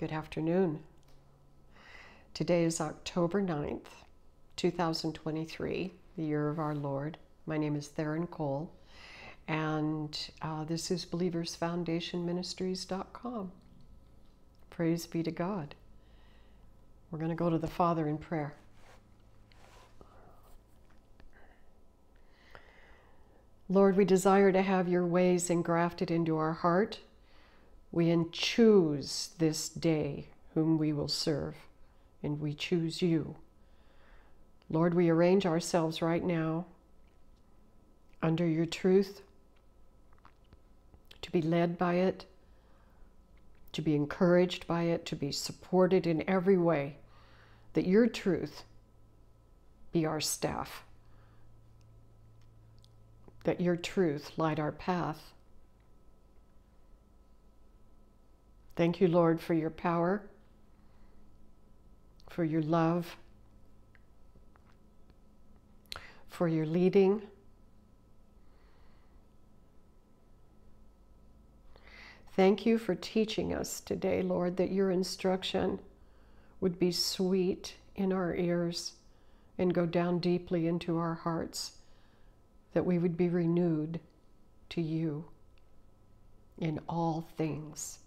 Good afternoon. Today is October 9th, 2023, the year of our Lord. My name is Theron Cole, and uh, this is BelieversFoundationMinistries.com. Praise be to God. We're going to go to the Father in prayer. Lord, we desire to have your ways engrafted into our heart we in choose this day whom we will serve, and we choose you. Lord, we arrange ourselves right now under your truth, to be led by it, to be encouraged by it, to be supported in every way, that your truth be our staff, that your truth light our path, Thank you, Lord, for your power, for your love, for your leading. Thank you for teaching us today, Lord, that your instruction would be sweet in our ears and go down deeply into our hearts, that we would be renewed to you in all things.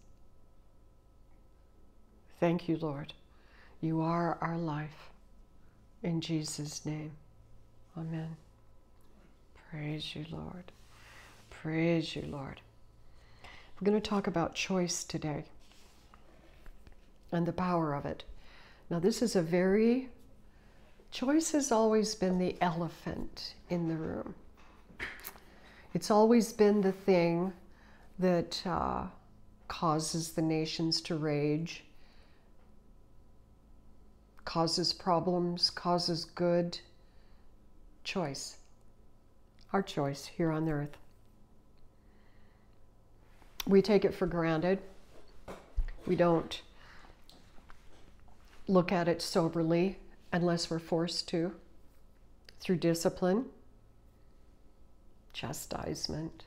Thank you, Lord. You are our life. In Jesus' name. Amen. Praise you, Lord. Praise you, Lord. We're going to talk about choice today and the power of it. Now, this is a very, choice has always been the elephant in the room. It's always been the thing that uh, causes the nations to rage causes problems, causes good. Choice. Our choice here on earth. We take it for granted. We don't look at it soberly unless we're forced to through discipline, chastisement,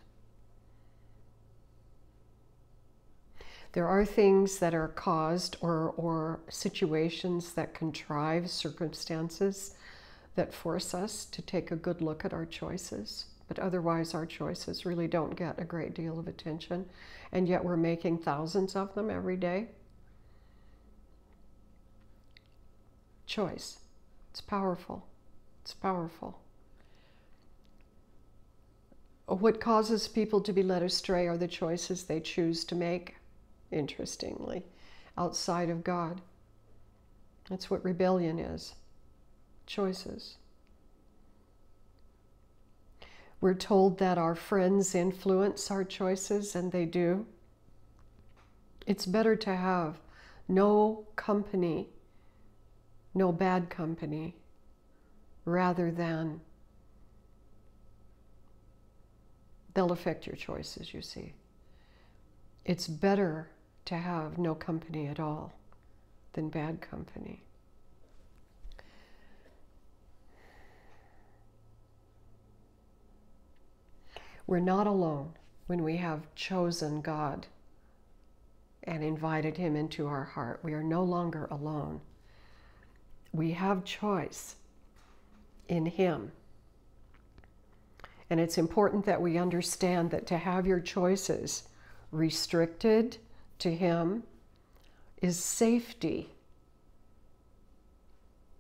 There are things that are caused or, or situations that contrive circumstances that force us to take a good look at our choices. But otherwise, our choices really don't get a great deal of attention. And yet, we're making thousands of them every day. Choice. It's powerful. It's powerful. What causes people to be led astray are the choices they choose to make interestingly, outside of God. That's what rebellion is choices. We're told that our friends influence our choices, and they do. It's better to have no company, no bad company, rather than they'll affect your choices, you see. It's better to have no company at all than bad company. We're not alone when we have chosen God and invited Him into our heart. We are no longer alone. We have choice in Him. And it's important that we understand that to have your choices restricted to him is safety.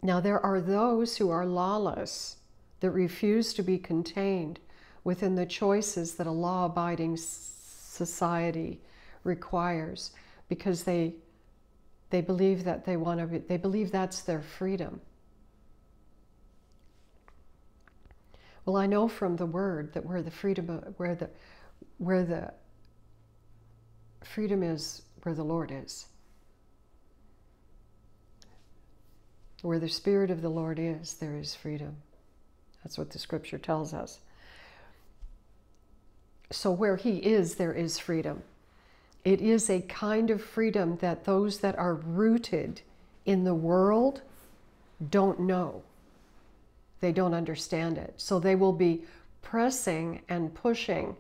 Now, there are those who are lawless that refuse to be contained within the choices that a law abiding society requires because they, they believe that they want to be, they believe that's their freedom. Well, I know from the word that where the freedom, where the, where the freedom is where the Lord is, where the Spirit of the Lord is, there is freedom. That's what the scripture tells us. So, where He is, there is freedom. It is a kind of freedom that those that are rooted in the world don't know. They don't understand it. So, they will be pressing and pushing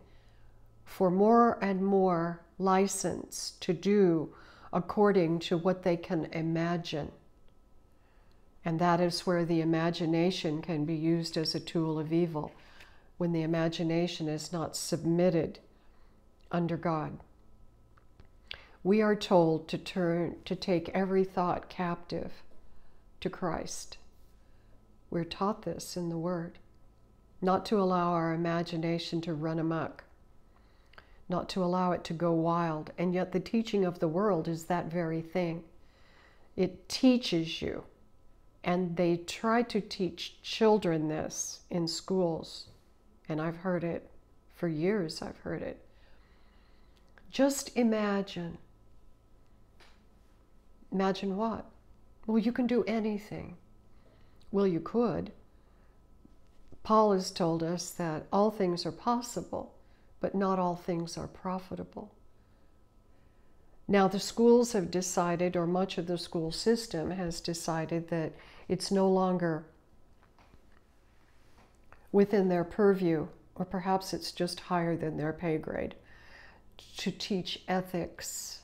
for more and more license to do according to what they can imagine. And that is where the imagination can be used as a tool of evil, when the imagination is not submitted under God. We are told to turn to take every thought captive to Christ. We're taught this in the Word, not to allow our imagination to run amok not to allow it to go wild. And yet, the teaching of the world is that very thing it teaches you. And they try to teach children this in schools. And I've heard it for years, I've heard it. Just imagine. Imagine what? Well, you can do anything. Well, you could. Paul has told us that all things are possible but not all things are profitable. Now, the schools have decided, or much of the school system has decided, that it's no longer within their purview, or perhaps it's just higher than their pay grade, to teach ethics.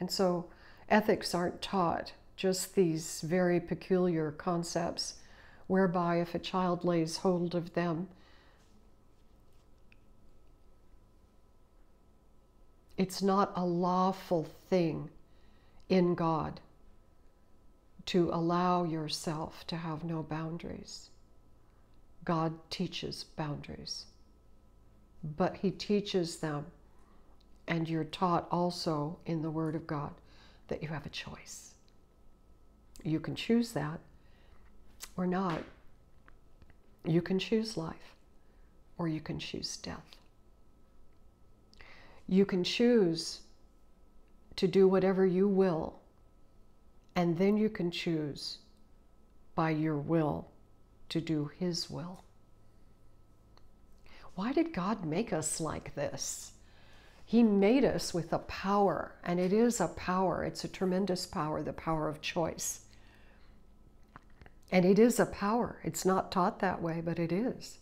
And so, ethics aren't taught, just these very peculiar concepts whereby if a child lays hold of them, It's not a lawful thing in God to allow yourself to have no boundaries. God teaches boundaries, but He teaches them, and you're taught also in the Word of God that you have a choice. You can choose that or not. You can choose life or you can choose death. You can choose to do whatever you will, and then you can choose by your will to do His will. Why did God make us like this? He made us with a power, and it is a power. It's a tremendous power, the power of choice. And it is a power. It's not taught that way, but it is.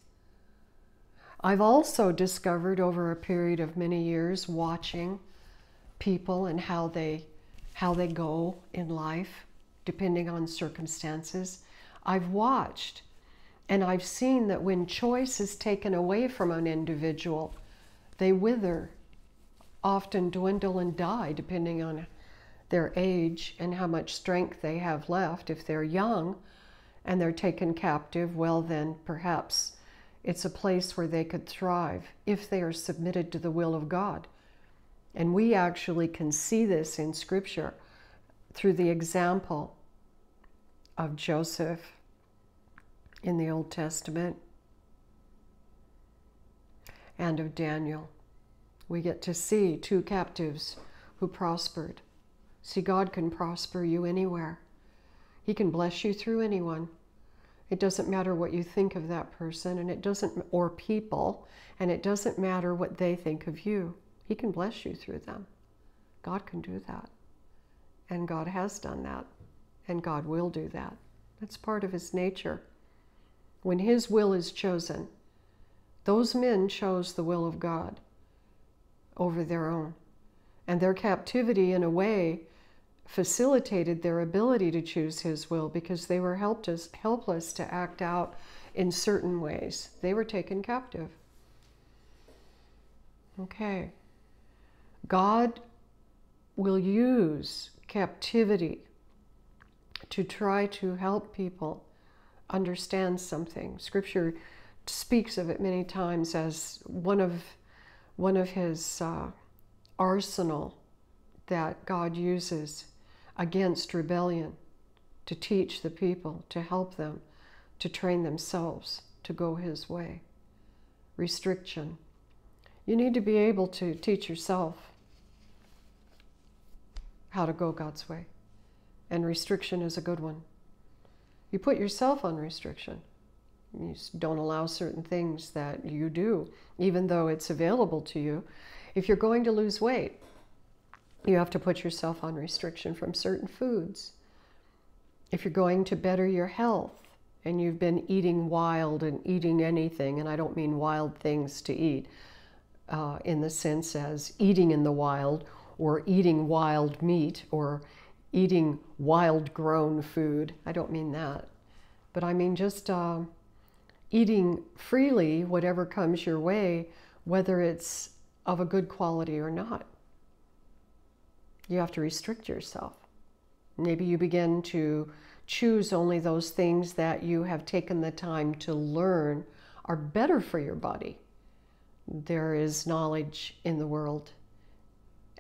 I've also discovered over a period of many years watching people and how they how they go in life depending on circumstances. I've watched and I've seen that when choice is taken away from an individual, they wither, often dwindle and die depending on their age and how much strength they have left. If they're young and they're taken captive, well, then perhaps it's a place where they could thrive if they are submitted to the will of God. And we actually can see this in Scripture through the example of Joseph in the Old Testament and of Daniel. We get to see two captives who prospered. See, God can prosper you anywhere, He can bless you through anyone. It doesn't matter what you think of that person and it doesn't or people and it doesn't matter what they think of you. He can bless you through them. God can do that. And God has done that. And God will do that. That's part of his nature. When his will is chosen, those men chose the will of God over their own. And their captivity, in a way, facilitated their ability to choose His will because they were helped helpless to act out in certain ways. They were taken captive. Okay. God will use captivity to try to help people understand something. Scripture speaks of it many times as one of one of his uh, arsenal that God uses against rebellion, to teach the people, to help them, to train themselves to go his way. Restriction. You need to be able to teach yourself how to go God's way. And restriction is a good one. You put yourself on restriction. You don't allow certain things that you do, even though it's available to you. If you're going to lose weight, you have to put yourself on restriction from certain foods. If you're going to better your health and you've been eating wild and eating anything, and I don't mean wild things to eat uh, in the sense as eating in the wild or eating wild meat or eating wild grown food. I don't mean that. But I mean just uh, eating freely whatever comes your way, whether it's of a good quality or not you have to restrict yourself. Maybe you begin to choose only those things that you have taken the time to learn are better for your body. There is knowledge in the world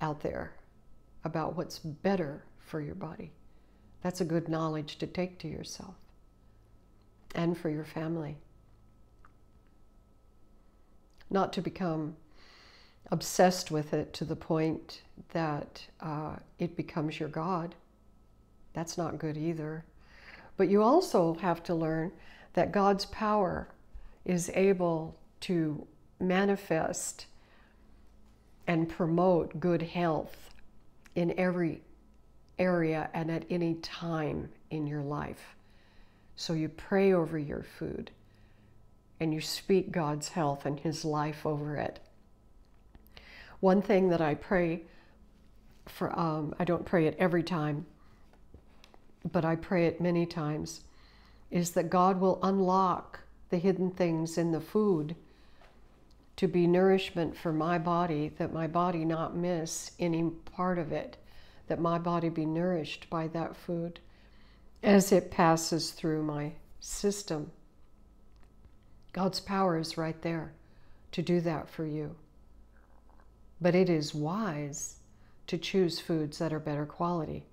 out there about what's better for your body. That's a good knowledge to take to yourself and for your family. Not to become obsessed with it to the point that uh, it becomes your God. That's not good either. But you also have to learn that God's power is able to manifest and promote good health in every area and at any time in your life. So you pray over your food and you speak God's health and His life over it. One thing that I pray for, um, I don't pray it every time, but I pray it many times, is that God will unlock the hidden things in the food to be nourishment for my body, that my body not miss any part of it, that my body be nourished by that food as it passes through my system. God's power is right there to do that for you but it is wise to choose foods that are better quality.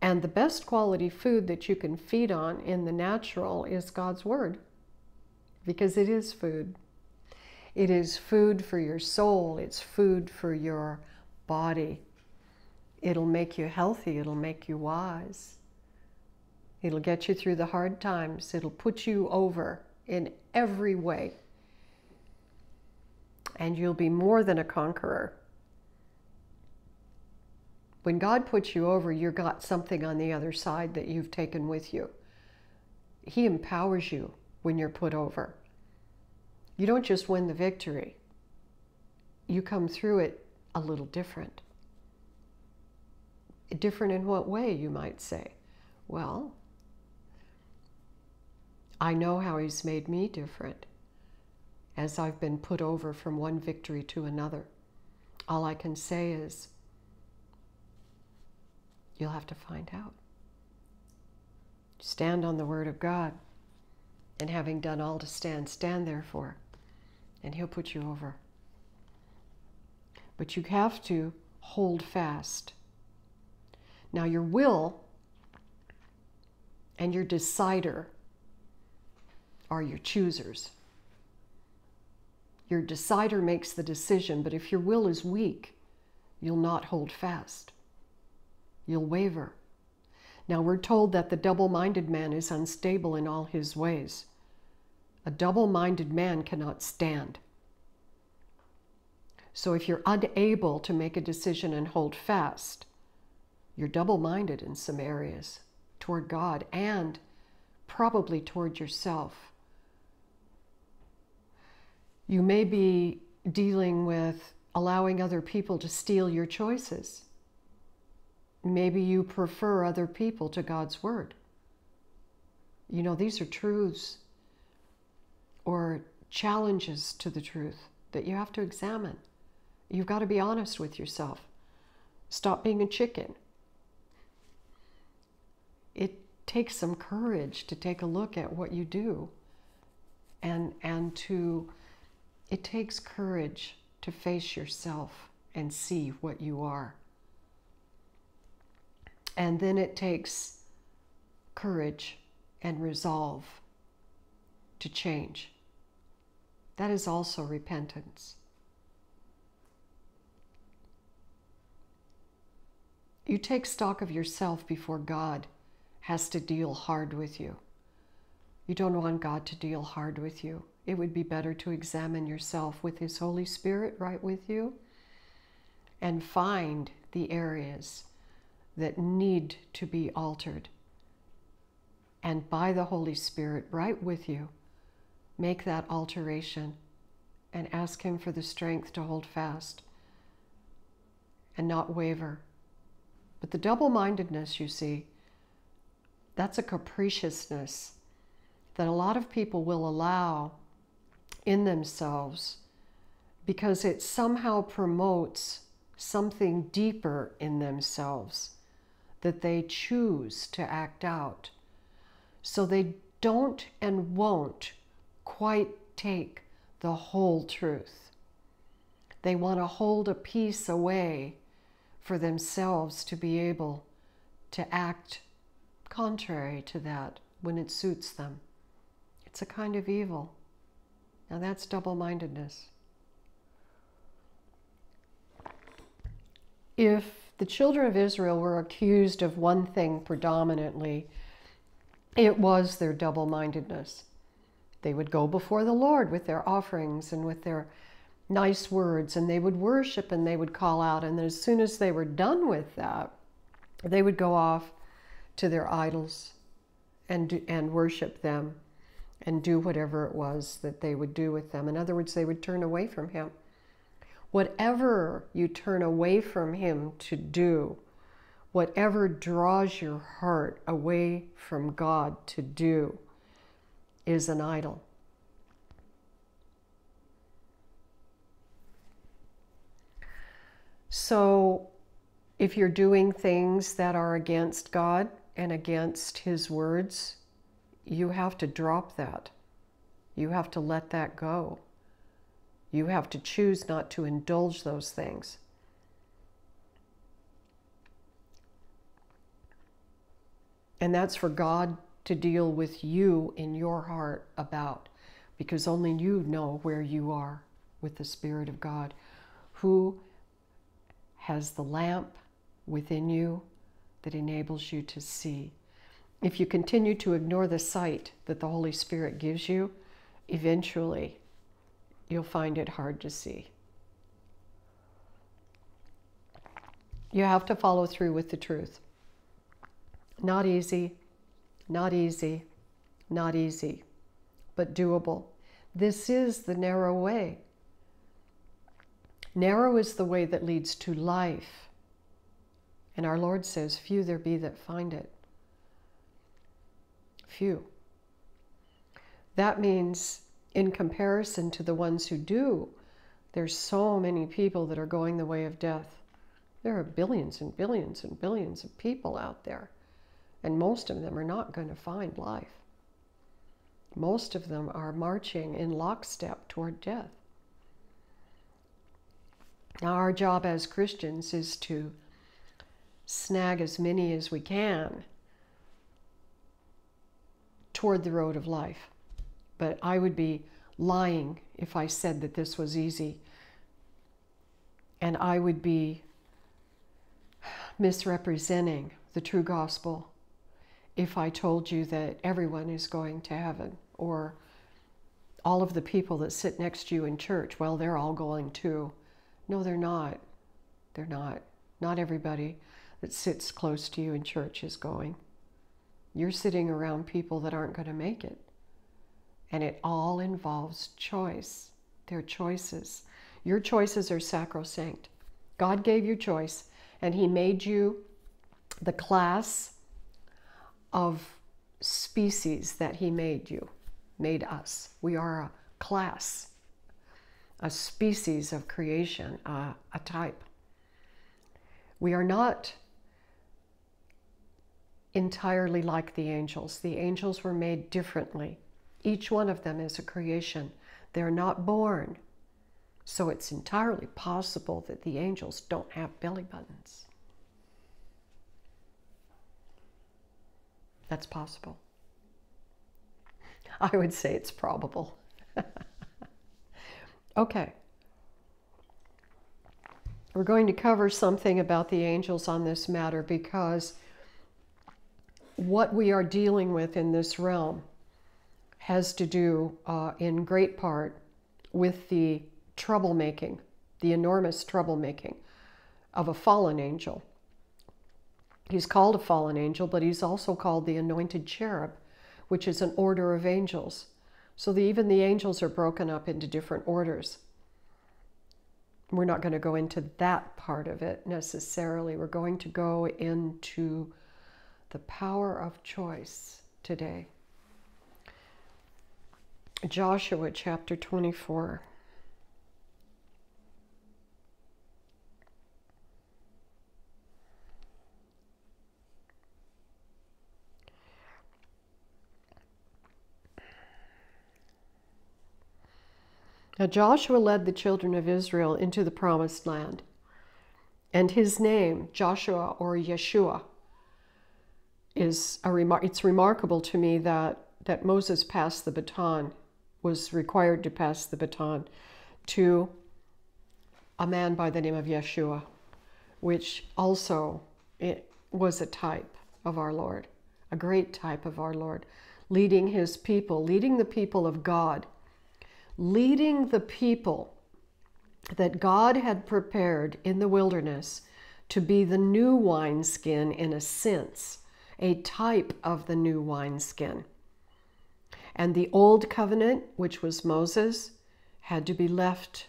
And the best quality food that you can feed on in the natural is God's Word, because it is food. It is food for your soul, it's food for your body. It'll make you healthy, it'll make you wise. It'll get you through the hard times, it'll put you over in every way. And you'll be more than a conqueror. When God puts you over, you've got something on the other side that you've taken with you. He empowers you when you're put over. You don't just win the victory, you come through it a little different. Different in what way, you might say? Well, I know how He's made me different as I've been put over from one victory to another. All I can say is, You'll have to find out. Stand on the Word of God, and having done all to stand, stand therefore, and He'll put you over. But you have to hold fast. Now, your will and your decider are your choosers. Your decider makes the decision, but if your will is weak, you'll not hold fast. You'll waver. Now we're told that the double minded man is unstable in all his ways. A double minded man cannot stand. So if you're unable to make a decision and hold fast, you're double minded in some areas toward God and probably toward yourself. You may be dealing with allowing other people to steal your choices. Maybe you prefer other people to God's Word. You know, these are truths or challenges to the truth that you have to examine. You've got to be honest with yourself. Stop being a chicken. It takes some courage to take a look at what you do and and to it takes courage to face yourself and see what you are. And then it takes courage and resolve to change. That is also repentance. You take stock of yourself before God has to deal hard with you. You don't want God to deal hard with you. It would be better to examine yourself with His Holy Spirit right with you and find the areas that need to be altered. And by the Holy Spirit, right with you, make that alteration and ask Him for the strength to hold fast and not waver. But the double mindedness, you see, that's a capriciousness that a lot of people will allow in themselves because it somehow promotes something deeper in themselves that they choose to act out. So they don't and won't quite take the whole truth. They want to hold a piece away for themselves to be able to act contrary to that when it suits them. It's a kind of evil. Now that's double mindedness. If the children of Israel were accused of one thing predominantly it was their double mindedness. They would go before the Lord with their offerings and with their nice words, and they would worship and they would call out. And as soon as they were done with that, they would go off to their idols and, and worship them and do whatever it was that they would do with them. In other words, they would turn away from Him. Whatever you turn away from Him to do, whatever draws your heart away from God to do, is an idol. So, if you're doing things that are against God and against His words, you have to drop that. You have to let that go. You have to choose not to indulge those things. And that's for God to deal with you in your heart about, because only you know where you are with the Spirit of God, who has the lamp within you that enables you to see. If you continue to ignore the sight that the Holy Spirit gives you, eventually you'll find it hard to see. You have to follow through with the truth. Not easy, not easy, not easy, but doable. This is the narrow way. Narrow is the way that leads to life. And our Lord says, Few there be that find it. Few. That means in comparison to the ones who do, there's so many people that are going the way of death. There are billions and billions and billions of people out there, and most of them are not going to find life. Most of them are marching in lockstep toward death. Now, our job as Christians is to snag as many as we can toward the road of life but I would be lying if I said that this was easy. And I would be misrepresenting the true gospel if I told you that everyone is going to heaven or all of the people that sit next to you in church, well, they're all going too. No, they're not. They're not. Not everybody that sits close to you in church is going. You're sitting around people that aren't going to make it. And it all involves choice. Their choices. Your choices are sacrosanct. God gave you choice, and He made you the class of species that He made you, made us. We are a class, a species of creation, a, a type. We are not entirely like the angels. The angels were made differently. Each one of them is a creation. They're not born. So it's entirely possible that the angels don't have belly buttons. That's possible. I would say it's probable. okay. We're going to cover something about the angels on this matter because what we are dealing with in this realm has to do uh, in great part with the troublemaking, the enormous troublemaking of a fallen angel. He's called a fallen angel, but he's also called the anointed cherub, which is an order of angels. So the, even the angels are broken up into different orders. We're not going to go into that part of it necessarily. We're going to go into the power of choice today. Joshua chapter 24. Now Joshua led the children of Israel into the promised land, and his name, Joshua or Yeshua, is a remar- it's remarkable to me that, that Moses passed the baton was required to pass the baton to a man by the name of Yeshua, which also it was a type of our Lord, a great type of our Lord, leading his people, leading the people of God, leading the people that God had prepared in the wilderness to be the new wineskin in a sense, a type of the new wineskin. And the old covenant, which was Moses, had to be left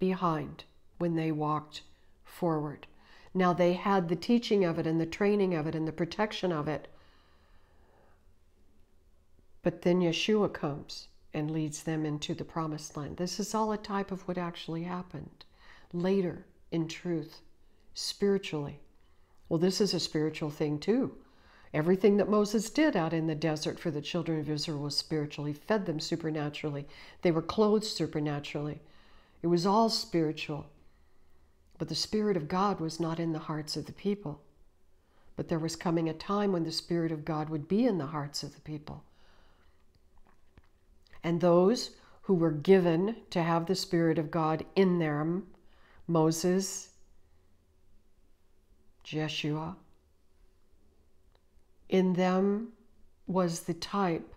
behind when they walked forward. Now they had the teaching of it and the training of it and the protection of it. But then Yeshua comes and leads them into the promised land. This is all a type of what actually happened later in truth, spiritually. Well, this is a spiritual thing too. Everything that Moses did out in the desert for the children of Israel was spiritual. He fed them supernaturally, they were clothed supernaturally. It was all spiritual. But the Spirit of God was not in the hearts of the people. But there was coming a time when the Spirit of God would be in the hearts of the people. And those who were given to have the Spirit of God in them Moses, Jeshua, in them was the type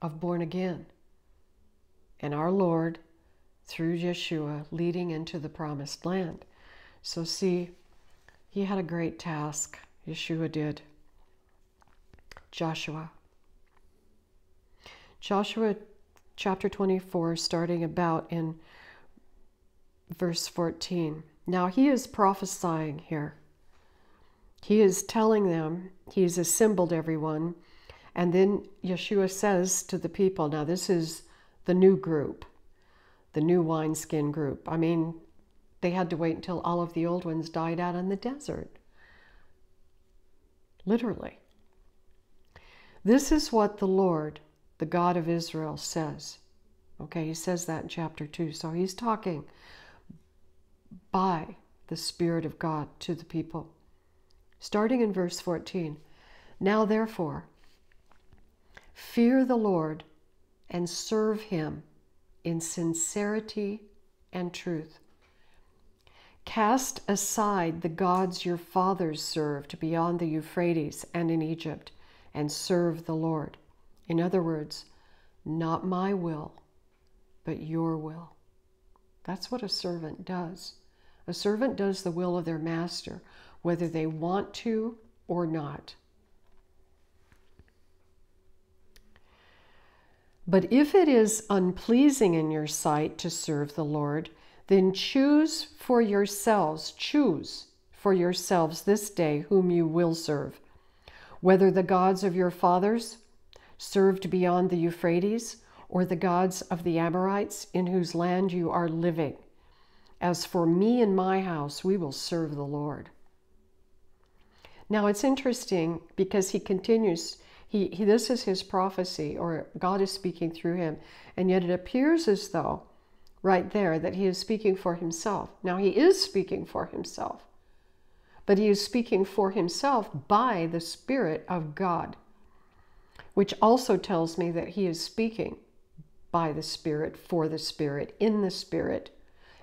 of born again and our Lord through Yeshua leading into the promised land. So, see, he had a great task, Yeshua did. Joshua. Joshua chapter 24, starting about in verse 14. Now he is prophesying here. He is telling them, he's assembled everyone. And then Yeshua says to the people, now this is the new group, the new wineskin group. I mean, they had to wait until all of the old ones died out in the desert. Literally. This is what the Lord, the God of Israel, says. Okay, he says that in chapter 2. So he's talking by the Spirit of God to the people starting in verse 14. Now, therefore, fear the Lord and serve him in sincerity and truth. Cast aside the gods your fathers served beyond the Euphrates and in Egypt, and serve the Lord. In other words, not my will, but your will. That's what a servant does. A servant does the will of their master whether they want to or not. But if it is unpleasing in your sight to serve the Lord, then choose for yourselves, choose for yourselves this day whom you will serve, whether the gods of your fathers served beyond the Euphrates or the gods of the Amorites in whose land you are living. As for me and my house, we will serve the Lord. Now it's interesting because he continues. He, he this is his prophecy, or God is speaking through him, and yet it appears as though, right there, that he is speaking for himself. Now he is speaking for himself, but he is speaking for himself by the Spirit of God, which also tells me that he is speaking by the Spirit, for the Spirit, in the Spirit,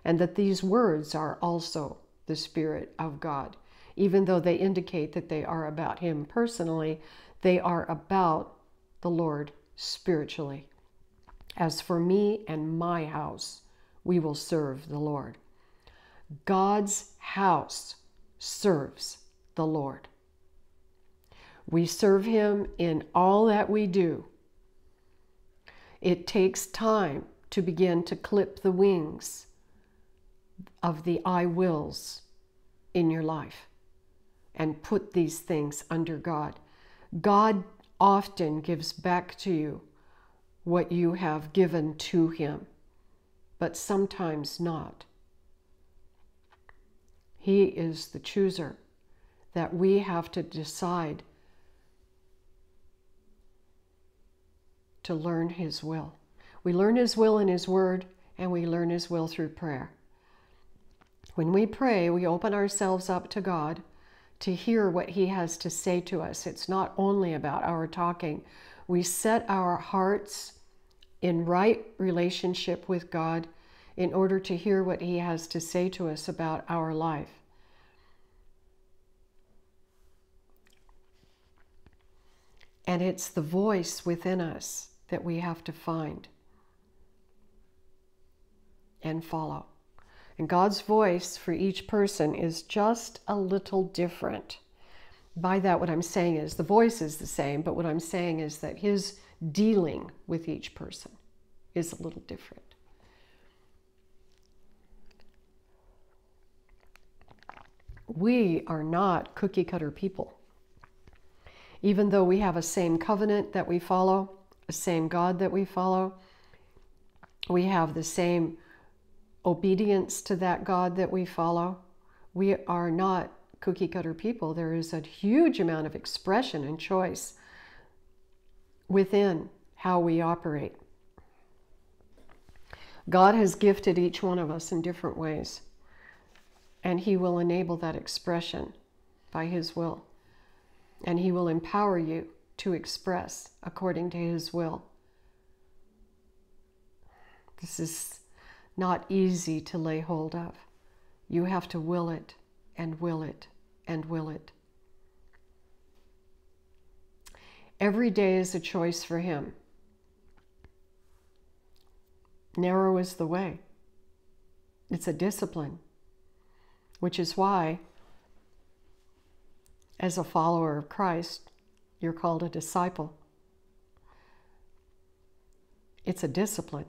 and that these words are also the Spirit of God even though they indicate that they are about Him personally, they are about the Lord spiritually. As for me and my house, we will serve the Lord. God's house serves the Lord. We serve Him in all that we do. It takes time to begin to clip the wings of the I wills in your life and put these things under God. God often gives back to you what you have given to Him, but sometimes not. He is the chooser that we have to decide to learn His will. We learn His will in His Word, and we learn His will through prayer. When we pray, we open ourselves up to God to hear what He has to say to us. It's not only about our talking. We set our hearts in right relationship with God in order to hear what He has to say to us about our life. And it's the voice within us that we have to find and follow. And God's voice for each person is just a little different. By that, what I'm saying is the voice is the same, but what I'm saying is that His dealing with each person is a little different. We are not cookie cutter people. Even though we have a same covenant that we follow, a same God that we follow, we have the same obedience to that God that we follow. We are not cookie cutter people. There is a huge amount of expression and choice within how we operate. God has gifted each one of us in different ways, and He will enable that expression by His will. And He will empower you to express according to His will. This is not easy to lay hold of. You have to will it and will it and will it. Every day is a choice for him. Narrow is the way. It's a discipline, which is why, as a follower of Christ, you're called a disciple. It's a discipline.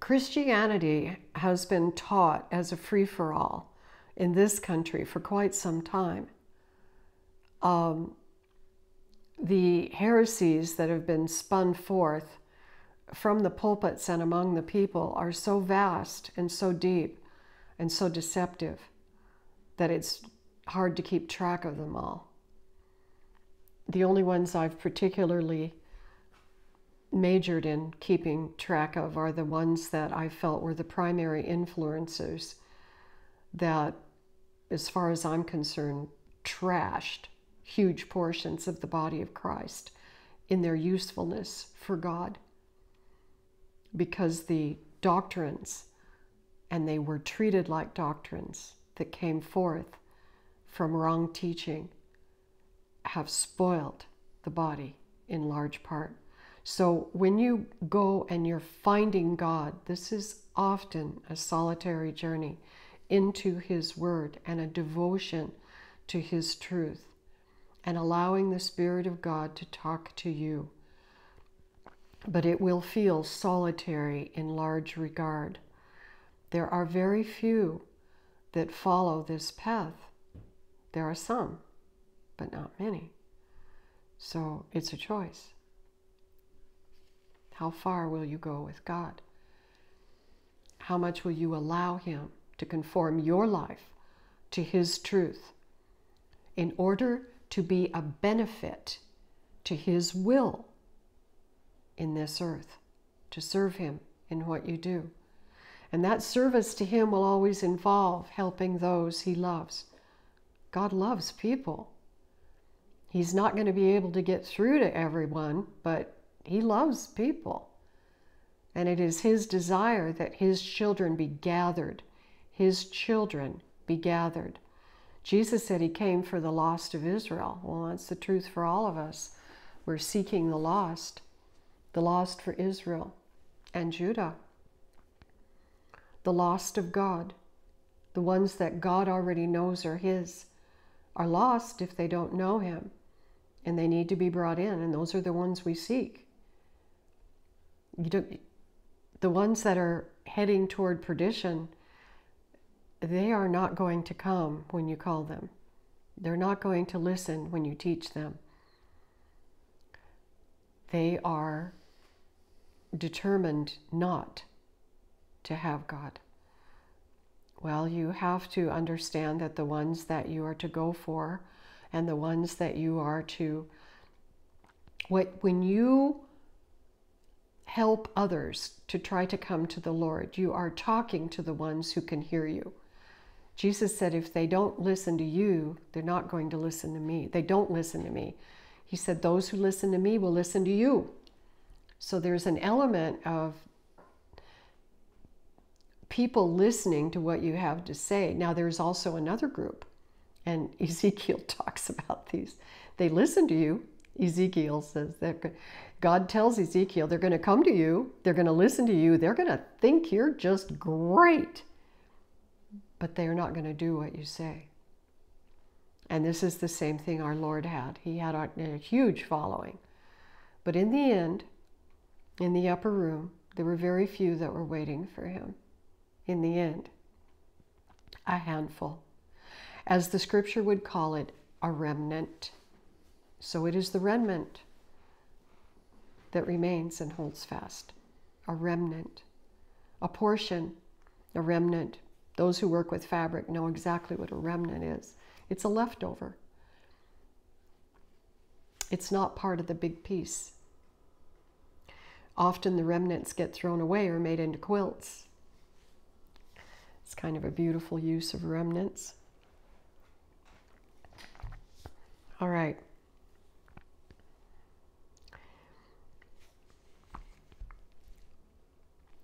Christianity has been taught as a free for all in this country for quite some time. Um, the heresies that have been spun forth from the pulpits and among the people are so vast and so deep and so deceptive that it's hard to keep track of them all. The only ones I've particularly majored in keeping track of are the ones that I felt were the primary influencers that, as far as I'm concerned, trashed huge portions of the body of Christ in their usefulness for God. Because the doctrines, and they were treated like doctrines that came forth from wrong teaching, have spoiled the body in large part. So when you go and you're finding God, this is often a solitary journey into His Word and a devotion to His truth and allowing the Spirit of God to talk to you. But it will feel solitary in large regard. There are very few that follow this path. There are some, but not many. So it's a choice. How far will you go with God? How much will you allow Him to conform your life to His truth in order to be a benefit to His will in this earth, to serve Him in what you do? And that service to Him will always involve helping those He loves. God loves people. He's not going to be able to get through to everyone, but he loves people. And it is His desire that His children be gathered. His children be gathered. Jesus said He came for the lost of Israel. Well, that's the truth for all of us. We're seeking the lost, the lost for Israel and Judah, the lost of God, the ones that God already knows are His, are lost if they don't know Him and they need to be brought in, and those are the ones we seek you don't, the ones that are heading toward perdition, they are not going to come when you call them. They're not going to listen when you teach them. They are determined not to have God. Well, you have to understand that the ones that you are to go for and the ones that you are to what when you help others to try to come to the Lord. You are talking to the ones who can hear you. Jesus said, if they don't listen to you, they're not going to listen to me. They don't listen to me. He said, those who listen to me will listen to you. So there's an element of people listening to what you have to say. Now, there's also another group, and Ezekiel talks about these. They listen to you. Ezekiel says that God tells Ezekiel, they're going to come to you, they're going to listen to you, they're going to think you're just great, but they are not going to do what you say. And this is the same thing our Lord had. He had a, a huge following. But in the end, in the upper room, there were very few that were waiting for him. In the end, a handful. As the scripture would call it, a remnant. So it is the remnant that remains and holds fast, a remnant, a portion, a remnant. Those who work with fabric know exactly what a remnant is it's a leftover, it's not part of the big piece. Often the remnants get thrown away or made into quilts. It's kind of a beautiful use of remnants. All right.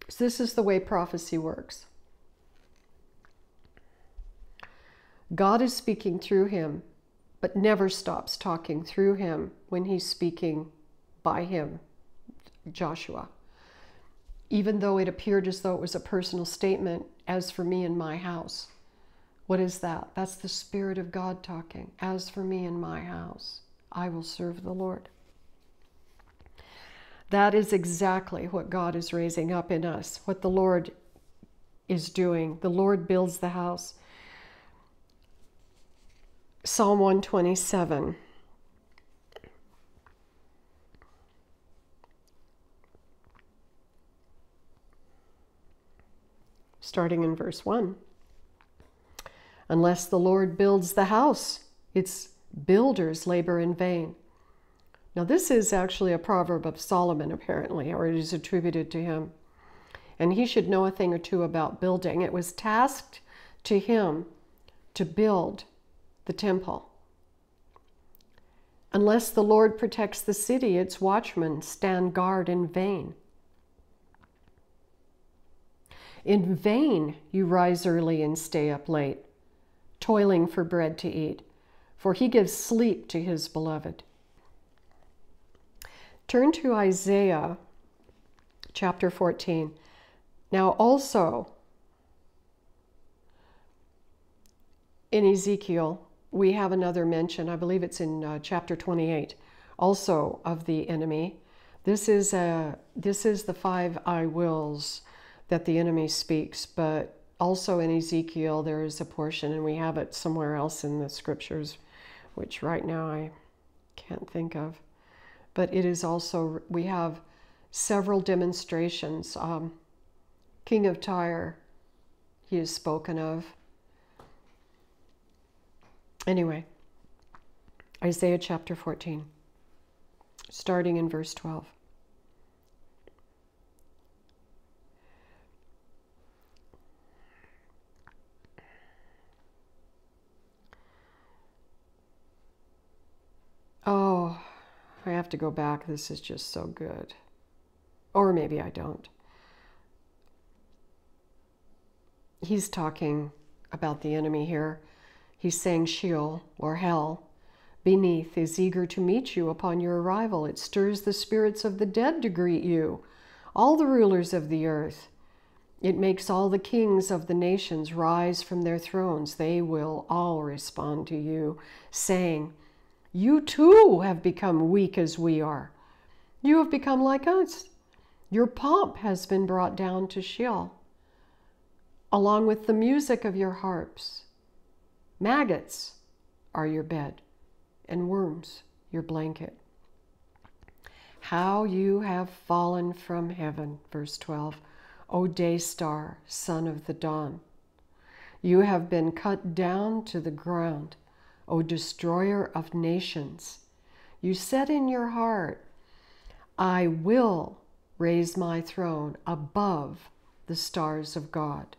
So this is the way prophecy works. God is speaking through him, but never stops talking through him when he's speaking by him, Joshua. Even though it appeared as though it was a personal statement, as for me and my house. What is that? That's the Spirit of God talking. As for me and my house, I will serve the Lord. That is exactly what God is raising up in us, what the Lord is doing. The Lord builds the house. Psalm 127. Starting in verse 1. Unless the Lord builds the house, its builders labor in vain. Now, this is actually a proverb of Solomon, apparently, or it is attributed to him. And he should know a thing or two about building. It was tasked to him to build the temple. Unless the Lord protects the city, its watchmen stand guard in vain. In vain you rise early and stay up late, toiling for bread to eat, for he gives sleep to his beloved. Turn to Isaiah chapter 14. Now, also in Ezekiel, we have another mention, I believe it's in uh, chapter 28, also of the enemy. This is, a, uh, this is the five I wills that the enemy speaks, but also in Ezekiel, there is a portion, and we have it somewhere else in the scriptures, which right now I can't think of but it is also, we have several demonstrations. Um, King of Tyre, he is spoken of. Anyway, Isaiah chapter 14, starting in verse 12. Oh, I have to go back. This is just so good. Or maybe I don't. He's talking about the enemy here. He's saying Sheol, or hell, beneath is eager to meet you upon your arrival. It stirs the spirits of the dead to greet you, all the rulers of the earth. It makes all the kings of the nations rise from their thrones. They will all respond to you, saying, you too have become weak as we are. You have become like us. Your pomp has been brought down to Sheol, along with the music of your harps. Maggots are your bed, and worms your blanket. How you have fallen from heaven, verse 12, O day star, son of the dawn. You have been cut down to the ground O destroyer of nations. You said in your heart, I will raise my throne above the stars of God.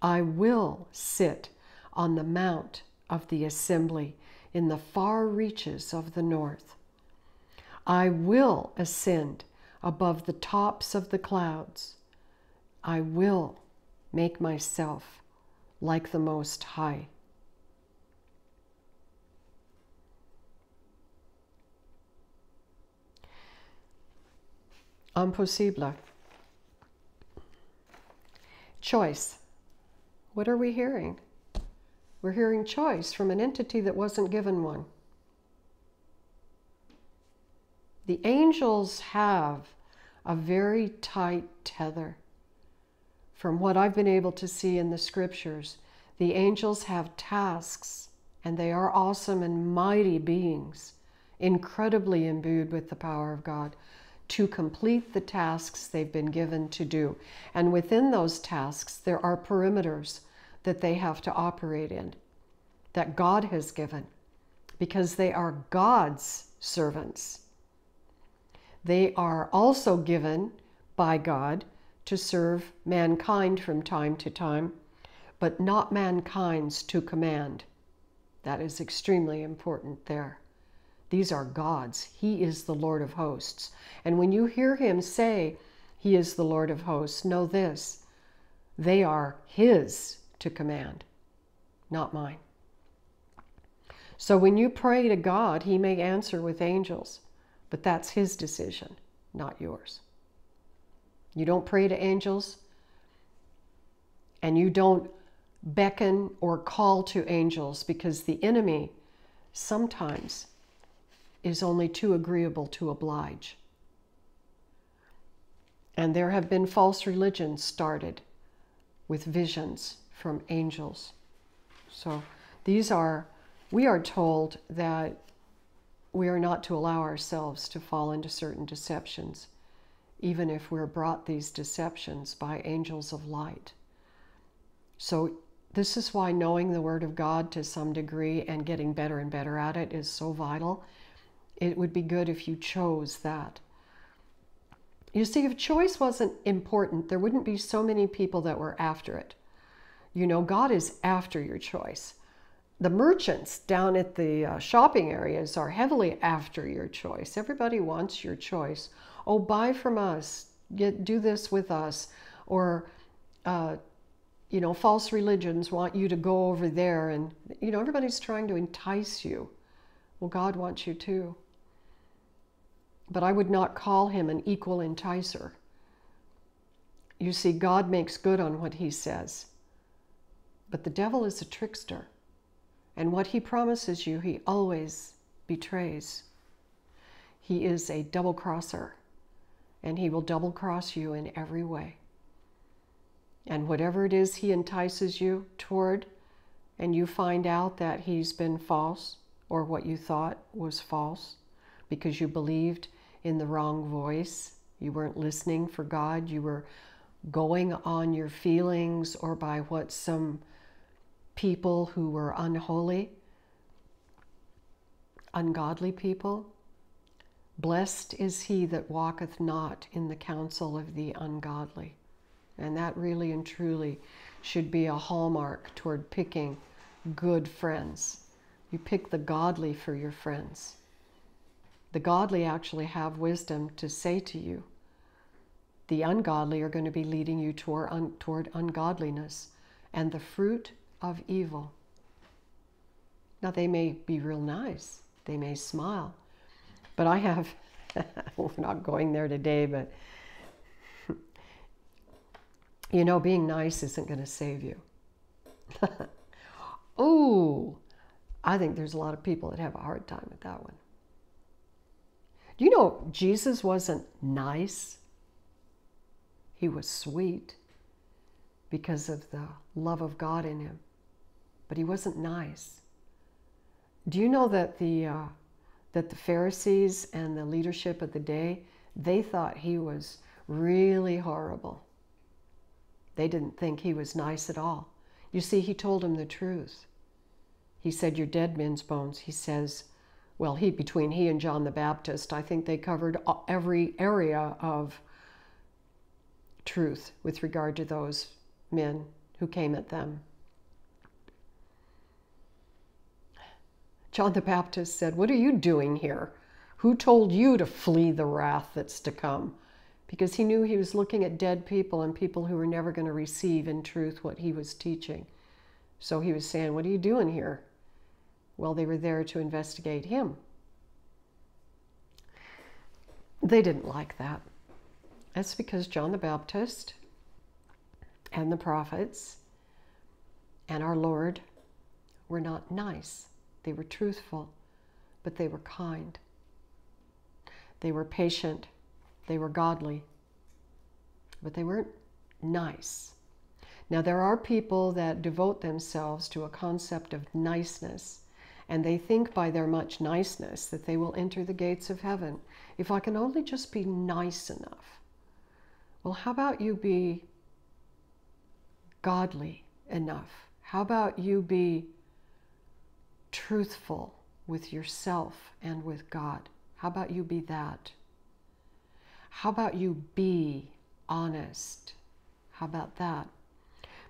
I will sit on the mount of the assembly in the far reaches of the north. I will ascend above the tops of the clouds. I will make myself like the Most High. Impossible. Choice. What are we hearing? We're hearing choice from an entity that wasn't given one. The angels have a very tight tether. From what I've been able to see in the scriptures, the angels have tasks, and they are awesome and mighty beings, incredibly imbued with the power of God to complete the tasks they've been given to do. And within those tasks, there are perimeters that they have to operate in that God has given because they are God's servants. They are also given by God to serve mankind from time to time, but not mankind's to command. That is extremely important there. These are God's. He is the Lord of hosts. And when you hear him say, He is the Lord of hosts, know this they are His to command, not mine. So when you pray to God, He may answer with angels, but that's His decision, not yours. You don't pray to angels, and you don't beckon or call to angels because the enemy sometimes is only too agreeable to oblige. And there have been false religions started with visions from angels. So these are, we are told that we are not to allow ourselves to fall into certain deceptions, even if we're brought these deceptions by angels of light. So, this is why knowing the Word of God to some degree and getting better and better at it is so vital it would be good if you chose that. You see, if choice wasn't important, there wouldn't be so many people that were after it. You know, God is after your choice. The merchants down at the uh, shopping areas are heavily after your choice. Everybody wants your choice. Oh, buy from us, Get, do this with us, or, uh, you know, false religions want you to go over there. And, you know, everybody's trying to entice you. Well, God wants you too but I would not call him an equal enticer. You see, God makes good on what he says, but the devil is a trickster, and what he promises you, he always betrays. He is a double crosser, and he will double cross you in every way. And whatever it is he entices you toward, and you find out that he's been false, or what you thought was false, because you believed in the wrong voice. You weren't listening for God. You were going on your feelings or by what some people who were unholy, ungodly people. Blessed is he that walketh not in the counsel of the ungodly. And that really and truly should be a hallmark toward picking good friends. You pick the godly for your friends. The godly actually have wisdom to say to you. The ungodly are going to be leading you toward, un, toward ungodliness and the fruit of evil. Now, they may be real nice, they may smile, but I have, we're not going there today, but you know, being nice isn't going to save you. oh, I think there's a lot of people that have a hard time with that one. You know, Jesus wasn't nice, he was sweet because of the love of God in him, but he wasn't nice. Do you know that the uh, that the Pharisees and the leadership of the day they thought he was really horrible. They didn't think he was nice at all. You see, he told them the truth. He said, "You're dead men's bones." He says, well, he between he and John the Baptist, I think they covered every area of truth with regard to those men who came at them. John the Baptist said, What are you doing here? Who told you to flee the wrath that's to come? Because he knew he was looking at dead people and people who were never going to receive in truth what he was teaching. So he was saying, What are you doing here? Well, they were there to investigate him. They didn't like that. That's because John the Baptist and the prophets and our Lord were not nice. They were truthful, but they were kind. They were patient. They were godly, but they weren't nice. Now, there are people that devote themselves to a concept of niceness and they think by their much niceness that they will enter the gates of heaven. If I can only just be nice enough. Well, how about you be godly enough? How about you be truthful with yourself and with God? How about you be that? How about you be honest? How about that?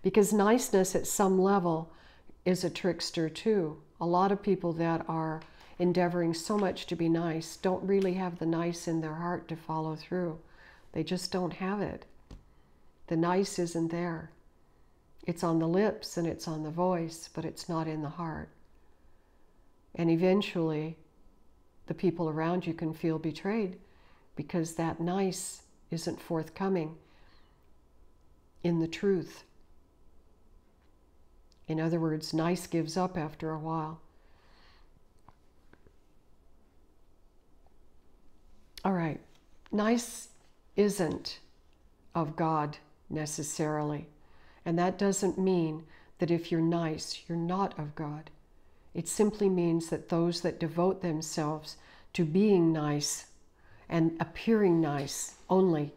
Because niceness at some level is a trickster too. A lot of people that are endeavoring so much to be nice don't really have the nice in their heart to follow through. They just don't have it. The nice isn't there. It's on the lips and it's on the voice, but it's not in the heart. And eventually, the people around you can feel betrayed because that nice isn't forthcoming in the truth. In other words, nice gives up after a while. All right, nice isn't of God necessarily. And that doesn't mean that if you're nice, you're not of God. It simply means that those that devote themselves to being nice and appearing nice only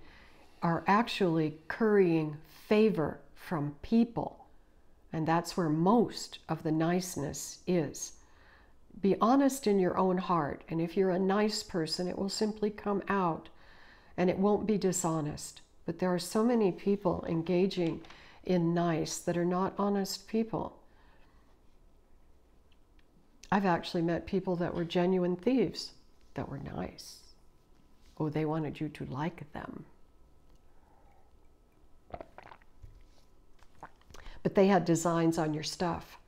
are actually currying favor from people and that's where most of the niceness is. Be honest in your own heart. And if you're a nice person, it will simply come out and it won't be dishonest. But there are so many people engaging in nice that are not honest people. I've actually met people that were genuine thieves that were nice. Oh, they wanted you to like them. but they had designs on your stuff.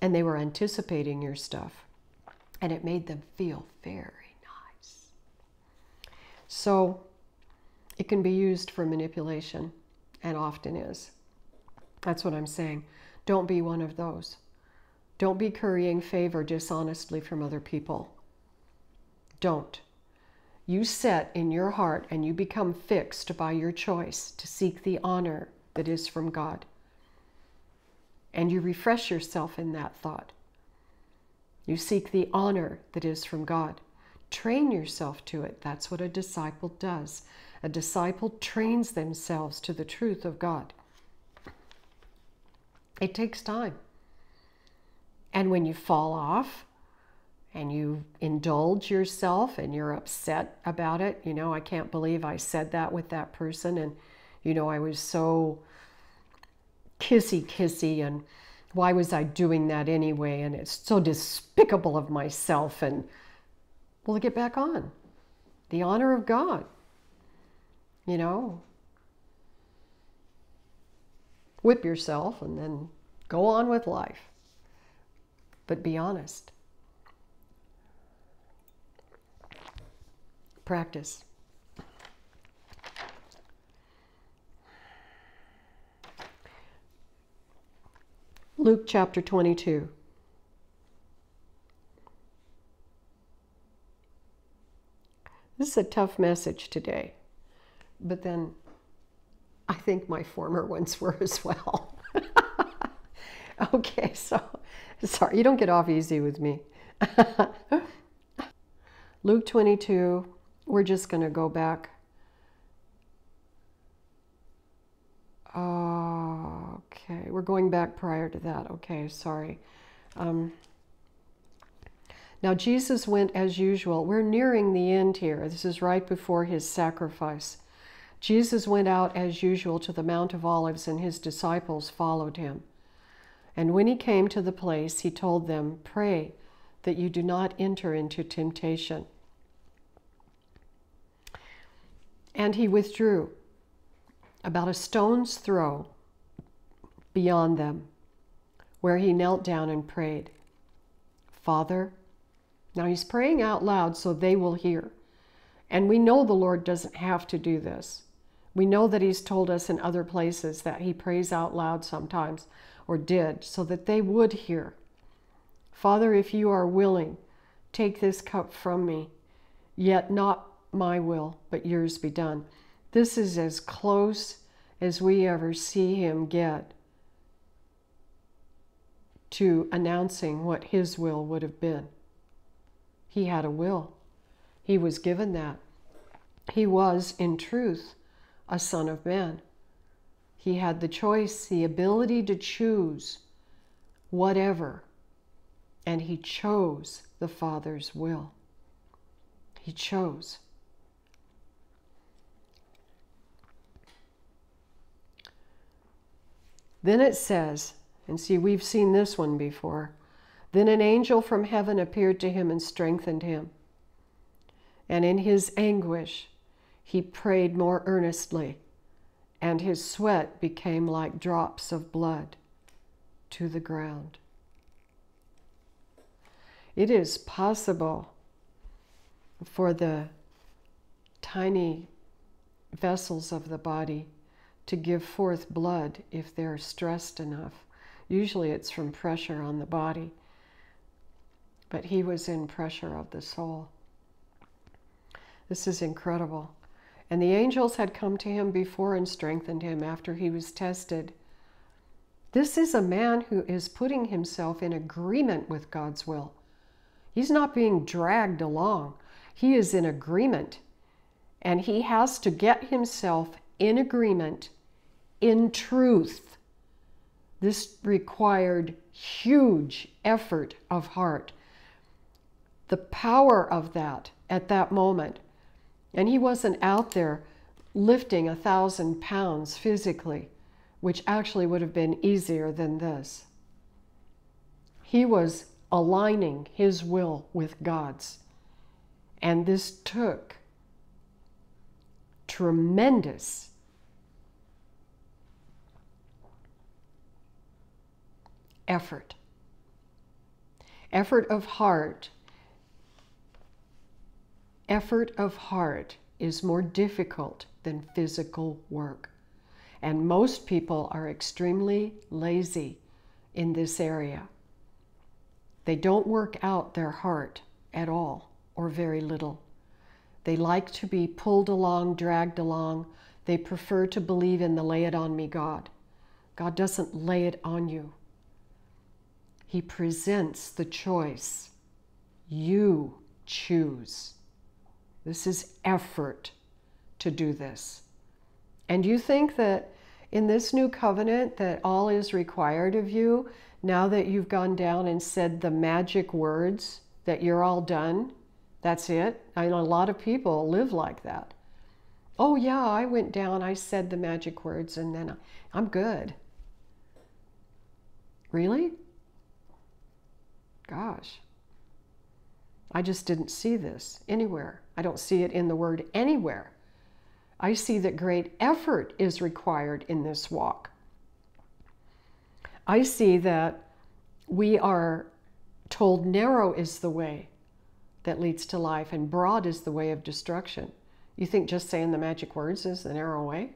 And they were anticipating your stuff, and it made them feel very nice. So it can be used for manipulation, and often is. That's what I'm saying. Don't be one of those. Don't be currying favor dishonestly from other people. Don't you set in your heart and you become fixed by your choice to seek the honor that is from God. And you refresh yourself in that thought. You seek the honor that is from God. Train yourself to it. That's what a disciple does. A disciple trains themselves to the truth of God. It takes time. And when you fall off, and you indulge yourself and you're upset about it. You know, I can't believe I said that with that person. And, you know, I was so kissy kissy and why was I doing that anyway? And it's so despicable of myself. And we'll get back on the honor of God, you know. Whip yourself and then go on with life. But be honest. practice. Luke chapter 22. This is a tough message today, but then I think my former ones were as well. okay, so sorry, you don't get off easy with me. Luke 22, we're just going to go back. Okay, we're going back prior to that. Okay, sorry. Um, now, Jesus went as usual. We're nearing the end here. This is right before his sacrifice. Jesus went out as usual to the Mount of Olives, and his disciples followed him. And when he came to the place, he told them, Pray that you do not enter into temptation. And he withdrew about a stone's throw beyond them, where he knelt down and prayed, Father, now he's praying out loud so they will hear. And we know the Lord doesn't have to do this. We know that he's told us in other places that he prays out loud sometimes, or did, so that they would hear. Father, if you are willing, take this cup from me, yet not my will, but yours be done. This is as close as we ever see him get to announcing what his will would have been. He had a will, he was given that. He was, in truth, a son of man. He had the choice, the ability to choose whatever, and he chose the Father's will. He chose. Then it says, and see, we've seen this one before. Then an angel from heaven appeared to him and strengthened him. And in his anguish, he prayed more earnestly, and his sweat became like drops of blood to the ground. It is possible for the tiny vessels of the body to give forth blood if they're stressed enough. Usually it's from pressure on the body, but he was in pressure of the soul. This is incredible. And the angels had come to him before and strengthened him after he was tested. This is a man who is putting himself in agreement with God's will. He's not being dragged along, he is in agreement. And he has to get himself in agreement in truth. This required huge effort of heart. The power of that at that moment. And he wasn't out there lifting a thousand pounds physically, which actually would have been easier than this. He was aligning his will with God's. And this took tremendous effort. Effort of heart. Effort of heart is more difficult than physical work. And most people are extremely lazy in this area. They don't work out their heart at all or very little. They like to be pulled along, dragged along. They prefer to believe in the lay it on me God. God doesn't lay it on you. He presents the choice. You choose. This is effort to do this. And you think that in this new covenant that all is required of you, now that you've gone down and said the magic words, that you're all done, that's it. I mean, a lot of people live like that. Oh, yeah, I went down, I said the magic words, and then I'm good. Really? gosh, I just didn't see this anywhere. I don't see it in the word anywhere. I see that great effort is required in this walk. I see that we are told narrow is the way that leads to life and broad is the way of destruction. You think just saying the magic words is the narrow way?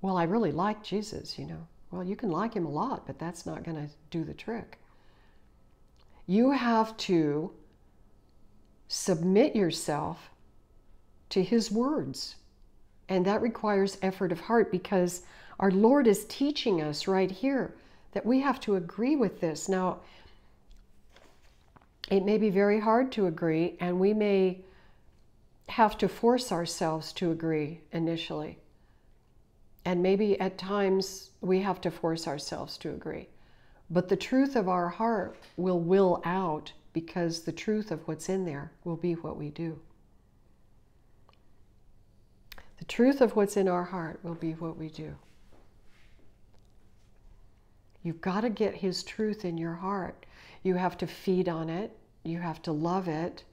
Well, I really like Jesus, you know. Well, you can like him a lot, but that's not going to do the trick you have to submit yourself to his words. And that requires effort of heart because our Lord is teaching us right here that we have to agree with this. Now, it may be very hard to agree, and we may have to force ourselves to agree initially. And maybe at times we have to force ourselves to agree. But the truth of our heart will will out because the truth of what's in there will be what we do. The truth of what's in our heart will be what we do. You've got to get His truth in your heart. You have to feed on it, you have to love it,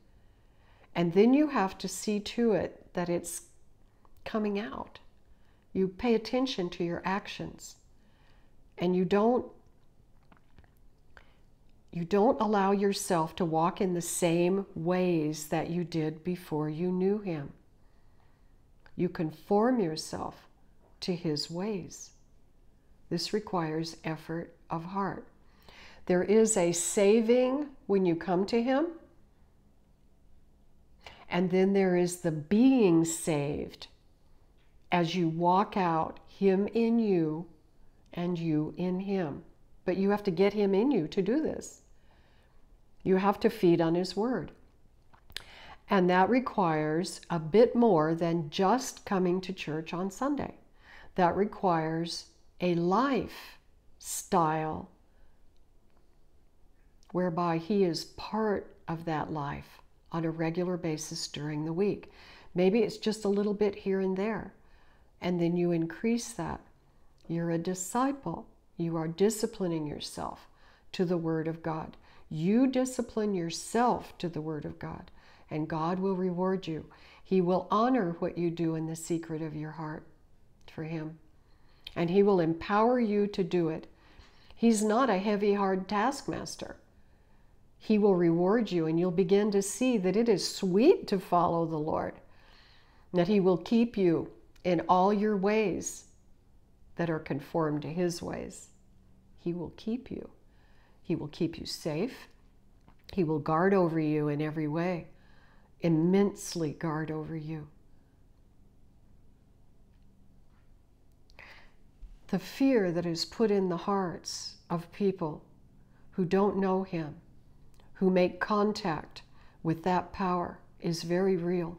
and then you have to see to it that it's coming out. You pay attention to your actions, and you don't you don't allow yourself to walk in the same ways that you did before you knew Him. You conform yourself to His ways. This requires effort of heart. There is a saving when you come to Him, and then there is the being saved as you walk out Him in you and you in Him. But you have to get him in you to do this. You have to feed on his word. And that requires a bit more than just coming to church on Sunday. That requires a lifestyle whereby he is part of that life on a regular basis during the week. Maybe it's just a little bit here and there. And then you increase that. You're a disciple. You are disciplining yourself to the Word of God. You discipline yourself to the Word of God, and God will reward you. He will honor what you do in the secret of your heart for Him, and He will empower you to do it. He's not a heavy, hard taskmaster. He will reward you, and you'll begin to see that it is sweet to follow the Lord, that He will keep you in all your ways that are conformed to His ways. He will keep you. He will keep you safe. He will guard over you in every way, immensely guard over you. The fear that is put in the hearts of people who don't know Him, who make contact with that power, is very real.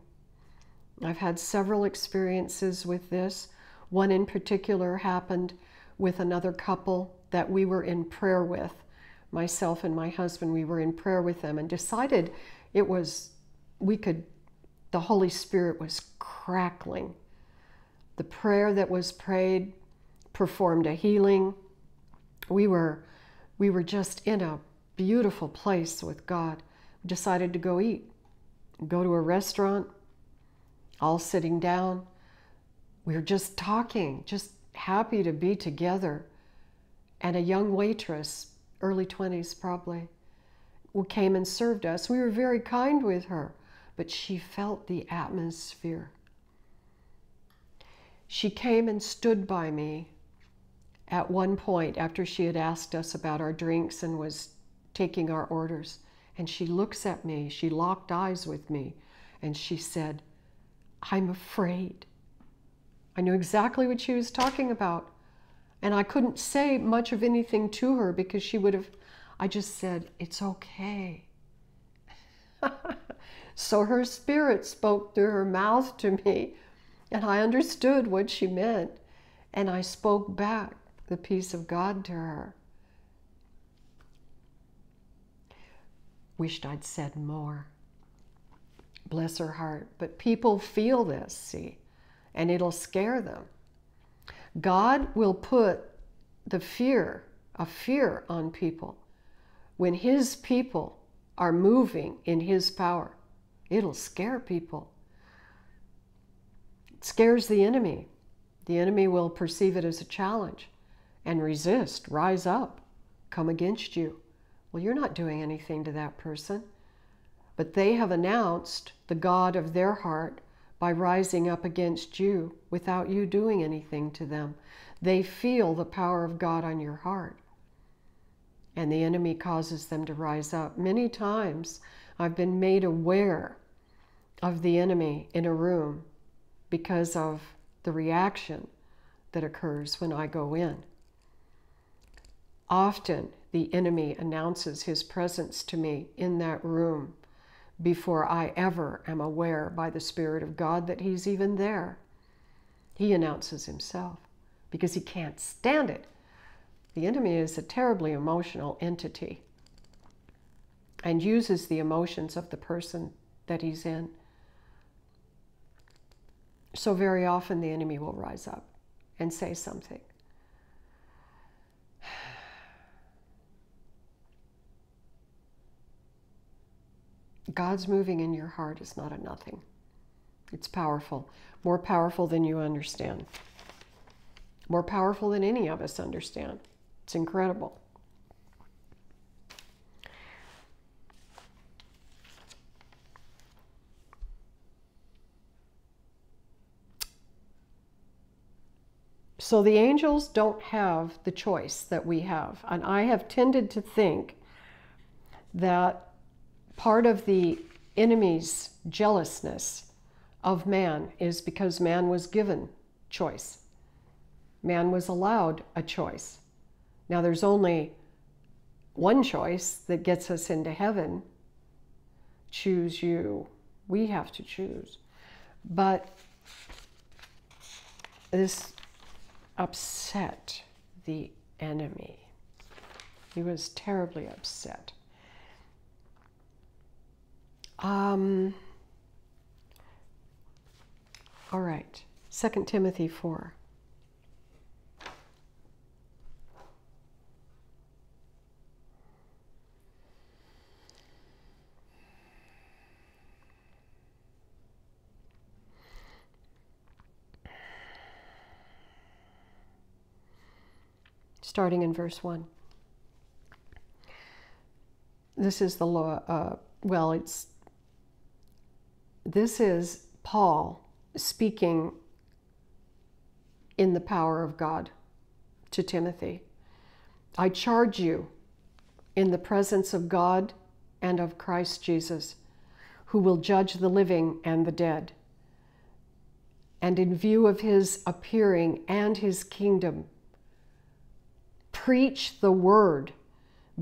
I've had several experiences with this one in particular happened with another couple that we were in prayer with. Myself and my husband, we were in prayer with them and decided it was, we could, the Holy Spirit was crackling. The prayer that was prayed performed a healing. We were, we were just in a beautiful place with God. We decided to go eat, go to a restaurant, all sitting down we're just talking, just happy to be together. And a young waitress, early 20s probably, came and served us. We were very kind with her, but she felt the atmosphere. She came and stood by me at one point after she had asked us about our drinks and was taking our orders. And she looks at me, she locked eyes with me, and she said, I'm afraid. I knew exactly what she was talking about. And I couldn't say much of anything to her because she would have, I just said, It's okay. so her spirit spoke through her mouth to me, and I understood what she meant. And I spoke back the peace of God to her. Wished I'd said more. Bless her heart. But people feel this, see and it'll scare them. God will put the fear, a fear on people when His people are moving in His power. It'll scare people. It scares the enemy. The enemy will perceive it as a challenge and resist, rise up, come against you. Well, you're not doing anything to that person. But they have announced the God of their heart by rising up against you without you doing anything to them. They feel the power of God on your heart. And the enemy causes them to rise up. Many times I've been made aware of the enemy in a room because of the reaction that occurs when I go in. Often the enemy announces his presence to me in that room before I ever am aware by the Spirit of God that He's even there. He announces Himself because He can't stand it. The enemy is a terribly emotional entity and uses the emotions of the person that he's in. So, very often the enemy will rise up and say something. God's moving in your heart is not a nothing. It's powerful, more powerful than you understand, more powerful than any of us understand. It's incredible. So the angels don't have the choice that we have. And I have tended to think that part of the enemy's jealousness of man is because man was given choice. Man was allowed a choice. Now, there's only one choice that gets us into heaven choose you. We have to choose. But this upset the enemy. He was terribly upset. Um, all right, 2 Timothy 4. starting in verse 1. This is the law, uh, well, it's this is Paul speaking in the power of God to Timothy. I charge you in the presence of God and of Christ Jesus, who will judge the living and the dead. And in view of his appearing and his kingdom, preach the word.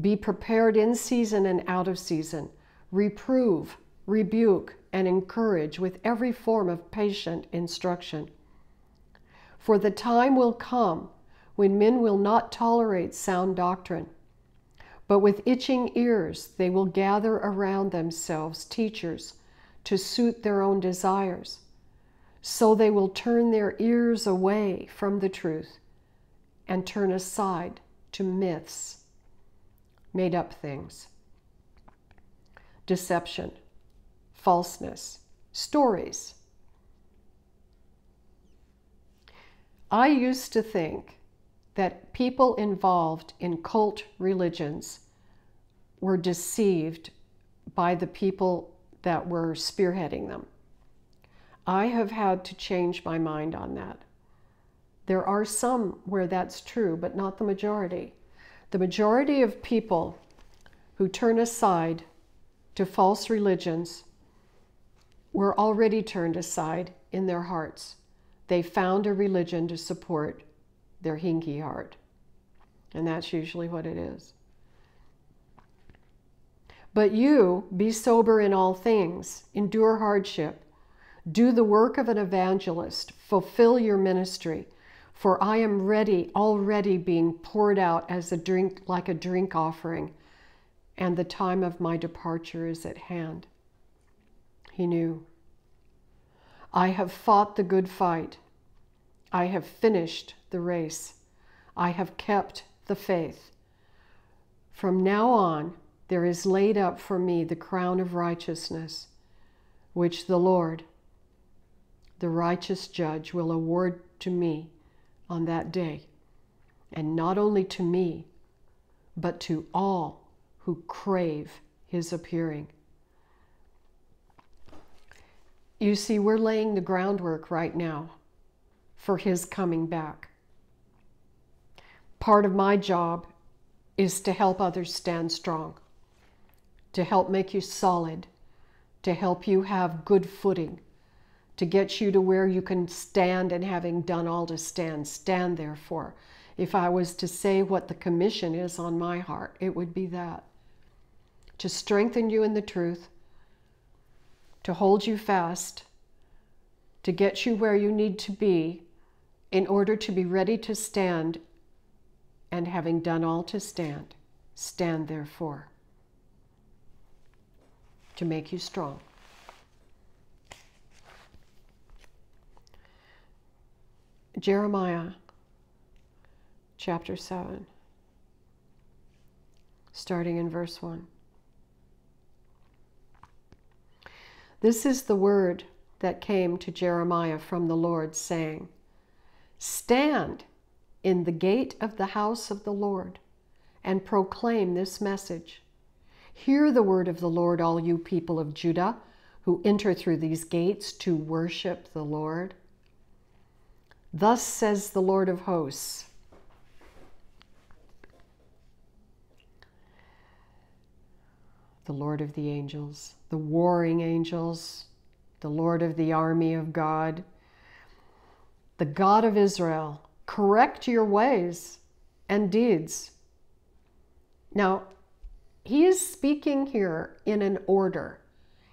Be prepared in season and out of season. Reprove, rebuke, and encourage with every form of patient instruction. For the time will come when men will not tolerate sound doctrine, but with itching ears they will gather around themselves teachers to suit their own desires. So they will turn their ears away from the truth and turn aside to myths, made up things, deception falseness, stories. I used to think that people involved in cult religions were deceived by the people that were spearheading them. I have had to change my mind on that. There are some where that's true, but not the majority. The majority of people who turn aside to false religions were already turned aside in their hearts. They found a religion to support their hinky heart. And that's usually what it is. But you, be sober in all things, endure hardship, do the work of an evangelist, fulfill your ministry, for I am ready, already being poured out as a drink, like a drink offering, and the time of my departure is at hand he knew. I have fought the good fight. I have finished the race. I have kept the faith. From now on, there is laid up for me the crown of righteousness, which the Lord, the righteous judge, will award to me on that day, and not only to me, but to all who crave his appearing. You see, we're laying the groundwork right now for his coming back. Part of my job is to help others stand strong, to help make you solid, to help you have good footing, to get you to where you can stand and having done all to stand, stand therefore. If I was to say what the commission is on my heart, it would be that to strengthen you in the truth to hold you fast, to get you where you need to be in order to be ready to stand, and having done all to stand, stand therefore to make you strong. Jeremiah chapter 7, starting in verse 1. This is the word that came to Jeremiah from the Lord, saying, Stand in the gate of the house of the Lord and proclaim this message. Hear the word of the Lord, all you people of Judah who enter through these gates to worship the Lord. Thus says the Lord of hosts the Lord of the angels, the warring angels, the Lord of the army of God, the God of Israel, correct your ways and deeds. Now, he is speaking here in an order.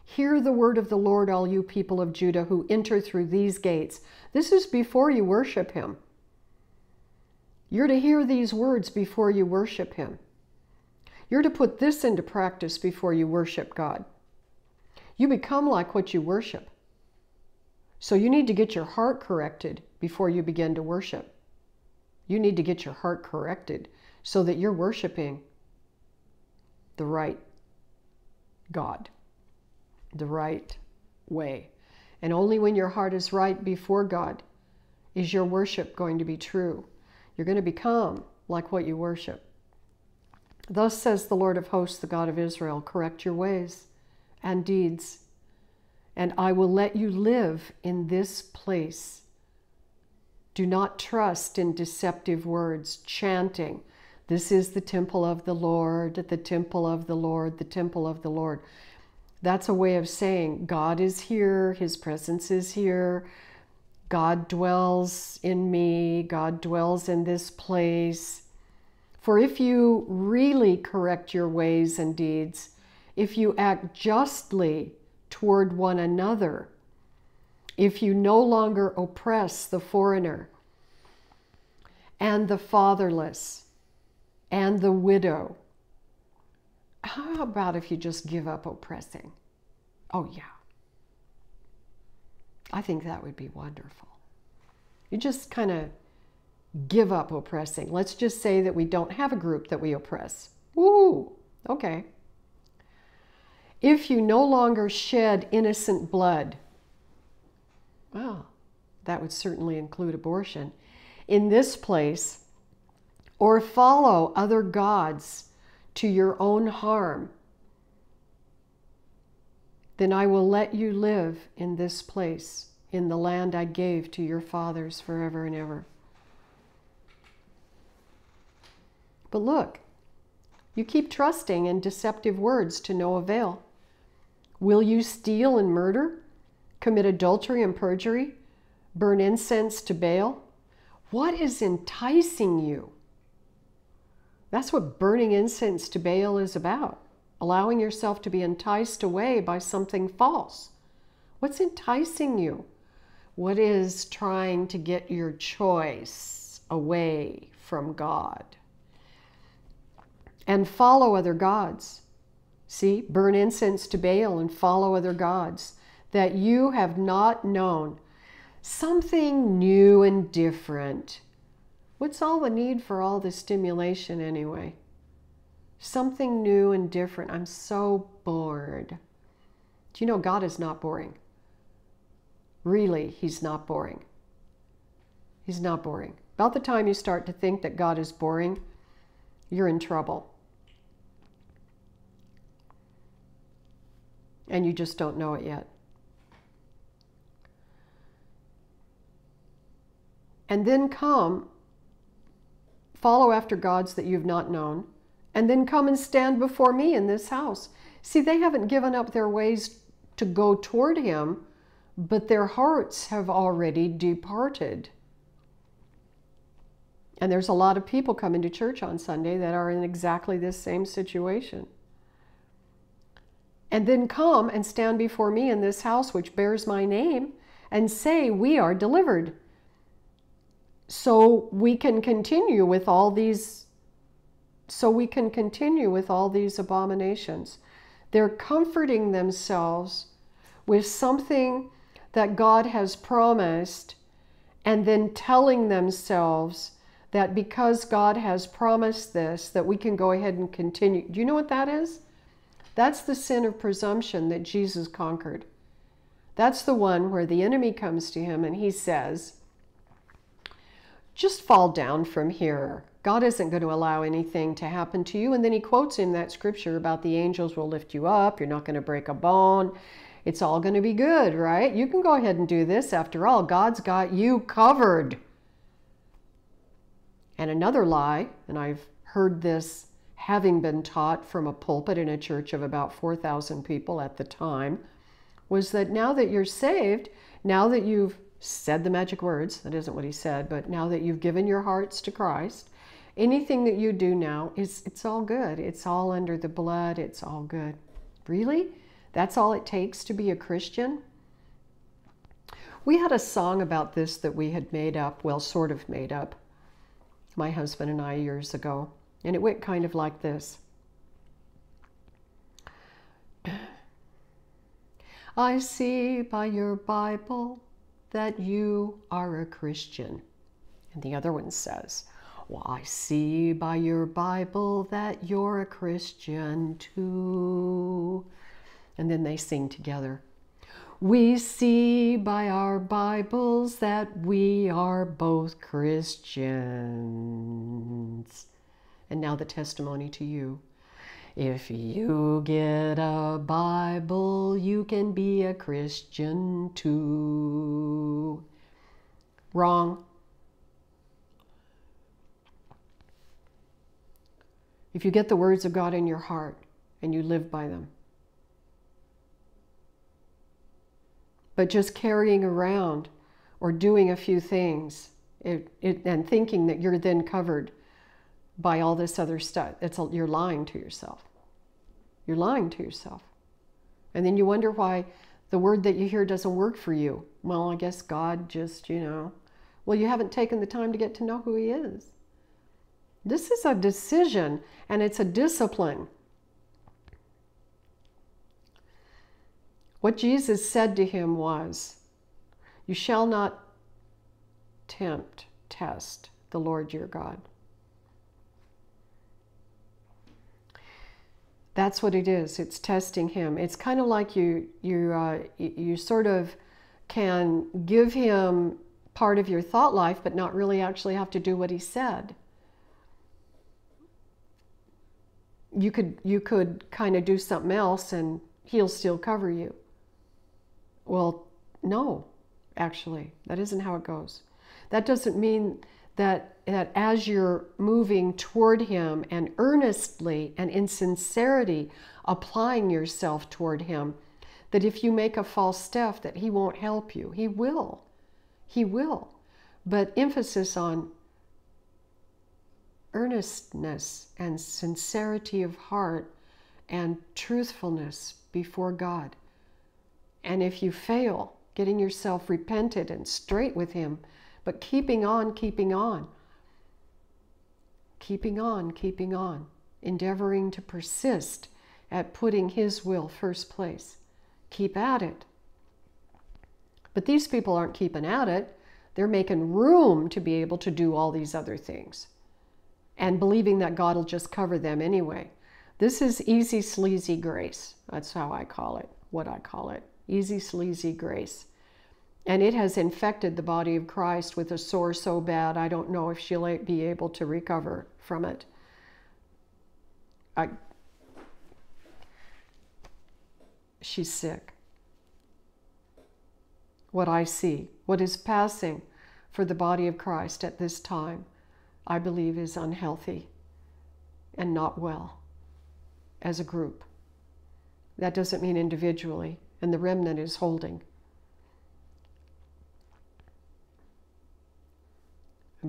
Hear the word of the Lord, all you people of Judah who enter through these gates. This is before you worship him. You're to hear these words before you worship him. You're to put this into practice before you worship God. You become like what you worship. So you need to get your heart corrected before you begin to worship. You need to get your heart corrected so that you're worshiping the right God, the right way. And only when your heart is right before God is your worship going to be true. You're going to become like what you worship. Thus says the Lord of hosts, the God of Israel correct your ways and deeds, and I will let you live in this place. Do not trust in deceptive words, chanting, This is the temple of the Lord, the temple of the Lord, the temple of the Lord. That's a way of saying God is here, His presence is here, God dwells in me, God dwells in this place for if you really correct your ways and deeds, if you act justly toward one another, if you no longer oppress the foreigner and the fatherless and the widow, how about if you just give up oppressing? Oh, yeah. I think that would be wonderful. You just kind of give up oppressing. Let's just say that we don't have a group that we oppress. Woo! Okay. If you no longer shed innocent blood, well, that would certainly include abortion, in this place, or follow other gods to your own harm, then I will let you live in this place, in the land I gave to your fathers forever and ever. But look, you keep trusting in deceptive words to no avail. Will you steal and murder, commit adultery and perjury, burn incense to Baal? What is enticing you? That's what burning incense to Baal is about, allowing yourself to be enticed away by something false. What's enticing you? What is trying to get your choice away from God? and follow other gods. See, burn incense to Baal and follow other gods that you have not known. Something new and different. What's all the need for all this stimulation anyway? Something new and different. I'm so bored. Do you know God is not boring? Really, He's not boring. He's not boring. About the time you start to think that God is boring, you're in trouble. and you just don't know it yet. And then come, follow after gods that you've not known, and then come and stand before me in this house. See, they haven't given up their ways to go toward him, but their hearts have already departed. And there's a lot of people coming to church on Sunday that are in exactly this same situation and then come and stand before me in this house which bears my name and say, We are delivered. So we can continue with all these so we can continue with all these abominations. They're comforting themselves with something that God has promised and then telling themselves that because God has promised this that we can go ahead and continue. Do you know what that is? That's the sin of presumption that Jesus conquered. That's the one where the enemy comes to him and he says, Just fall down from here. God isn't going to allow anything to happen to you. And then he quotes him that scripture about the angels will lift you up, you're not going to break a bone. It's all going to be good, right? You can go ahead and do this. After all, God's got you covered. And another lie, and I've heard this having been taught from a pulpit in a church of about 4,000 people at the time, was that now that you're saved, now that you've said the magic words, that isn't what he said, but now that you've given your hearts to Christ, anything that you do now is it's all good. It's all under the blood, it's all good. Really? That's all it takes to be a Christian? We had a song about this that we had made up, well, sort of made up, my husband and I years ago. And it went kind of like this. I see by your Bible that you are a Christian. And the other one says, Well, I see by your Bible that you're a Christian too. And then they sing together. We see by our Bibles that we are both Christians and now the testimony to you. If you get a Bible, you can be a Christian too. Wrong. If you get the words of God in your heart and you live by them, but just carrying around or doing a few things it, it, and thinking that you're then covered by all this other stuff. It's a, you're lying to yourself. You're lying to yourself. And then you wonder why the word that you hear doesn't work for you. Well, I guess God just, you know. Well, you haven't taken the time to get to know who He is. This is a decision and it's a discipline. What Jesus said to him was, You shall not tempt, test the Lord your God. That's what it is. It's testing him. It's kind of like you you uh, you sort of can give him part of your thought life, but not really actually have to do what he said. You could you could kind of do something else, and he'll still cover you. Well, no, actually, that isn't how it goes. That doesn't mean that, that as you're moving toward Him and earnestly and in sincerity applying yourself toward Him, that if you make a false step, that He won't help you. He will. He will. But emphasis on earnestness and sincerity of heart and truthfulness before God. And if you fail, getting yourself repented and straight with Him but keeping on, keeping on, keeping on, keeping on, endeavoring to persist at putting His will first place. Keep at it. But these people aren't keeping at it. They're making room to be able to do all these other things and believing that God will just cover them anyway. This is easy, sleazy grace. That's how I call it, what I call it easy, sleazy grace and it has infected the body of Christ with a sore so bad I don't know if she'll be able to recover from it. I, she's sick. What I see, what is passing for the body of Christ at this time, I believe is unhealthy and not well as a group. That doesn't mean individually, and the remnant is holding.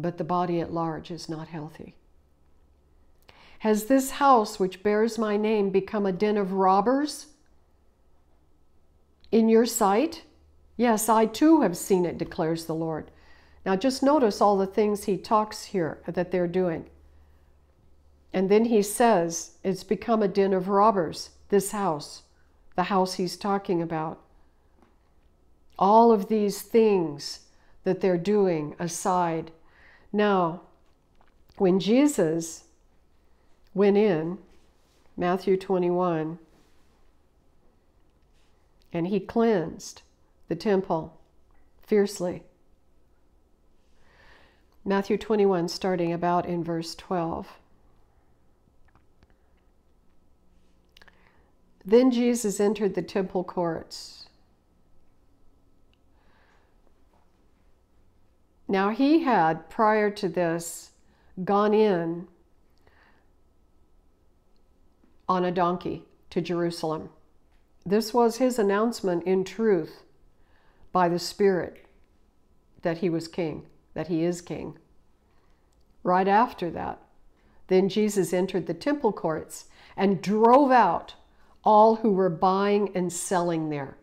but the body at large is not healthy. Has this house which bears my name become a den of robbers? In your sight? Yes, I too have seen it, declares the Lord. Now just notice all the things he talks here that they're doing. And then he says, It's become a den of robbers, this house, the house he's talking about. All of these things that they're doing aside now, when Jesus went in, Matthew 21, and he cleansed the temple fiercely. Matthew 21, starting about in verse 12. Then Jesus entered the temple courts Now, he had, prior to this, gone in on a donkey to Jerusalem. This was his announcement in truth by the Spirit that he was king, that he is king. Right after that, then Jesus entered the temple courts and drove out all who were buying and selling there.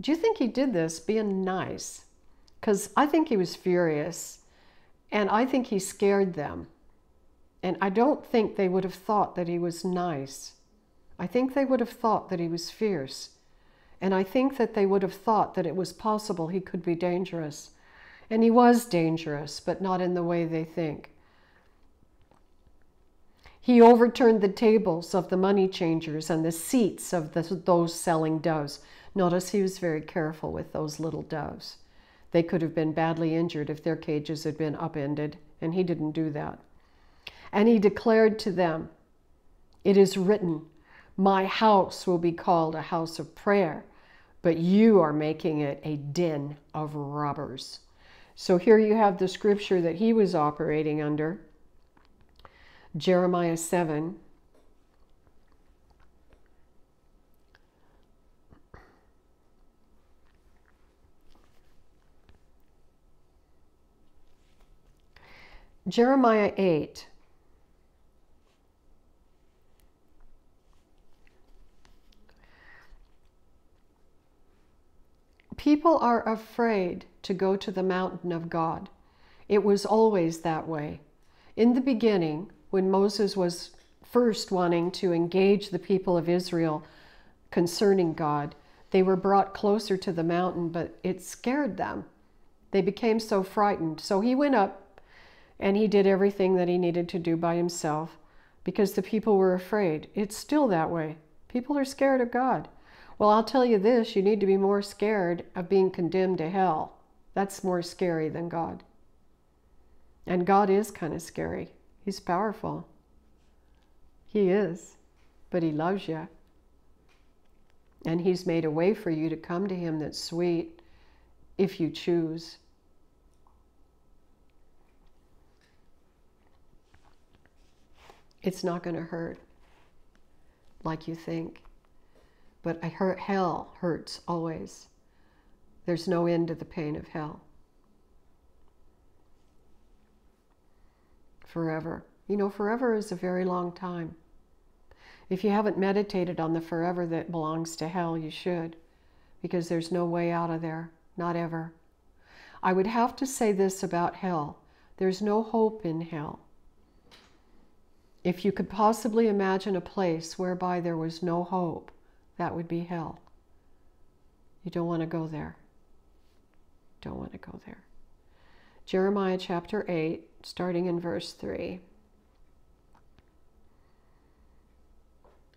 Do you think he did this being nice? because I think he was furious and I think he scared them. And I don't think they would have thought that he was nice. I think they would have thought that he was fierce. And I think that they would have thought that it was possible he could be dangerous. And he was dangerous, but not in the way they think. He overturned the tables of the money changers and the seats of the, those selling doves. Notice he was very careful with those little doves. They could have been badly injured if their cages had been upended, and he didn't do that. And he declared to them, It is written, My house will be called a house of prayer, but you are making it a den of robbers. So here you have the scripture that he was operating under Jeremiah 7, Jeremiah 8. People are afraid to go to the mountain of God. It was always that way. In the beginning, when Moses was first wanting to engage the people of Israel concerning God, they were brought closer to the mountain, but it scared them. They became so frightened. So he went up and he did everything that he needed to do by himself because the people were afraid. It's still that way. People are scared of God. Well, I'll tell you this you need to be more scared of being condemned to hell. That's more scary than God. And God is kind of scary, He's powerful. He is, but He loves you. And He's made a way for you to come to Him that's sweet if you choose. It's not going to hurt like you think. But I hurt, hell hurts always. There's no end to the pain of hell. Forever. You know, forever is a very long time. If you haven't meditated on the forever that belongs to hell, you should, because there's no way out of there, not ever. I would have to say this about hell there's no hope in hell. If you could possibly imagine a place whereby there was no hope, that would be hell. You don't want to go there. Don't want to go there. Jeremiah chapter 8, starting in verse 3.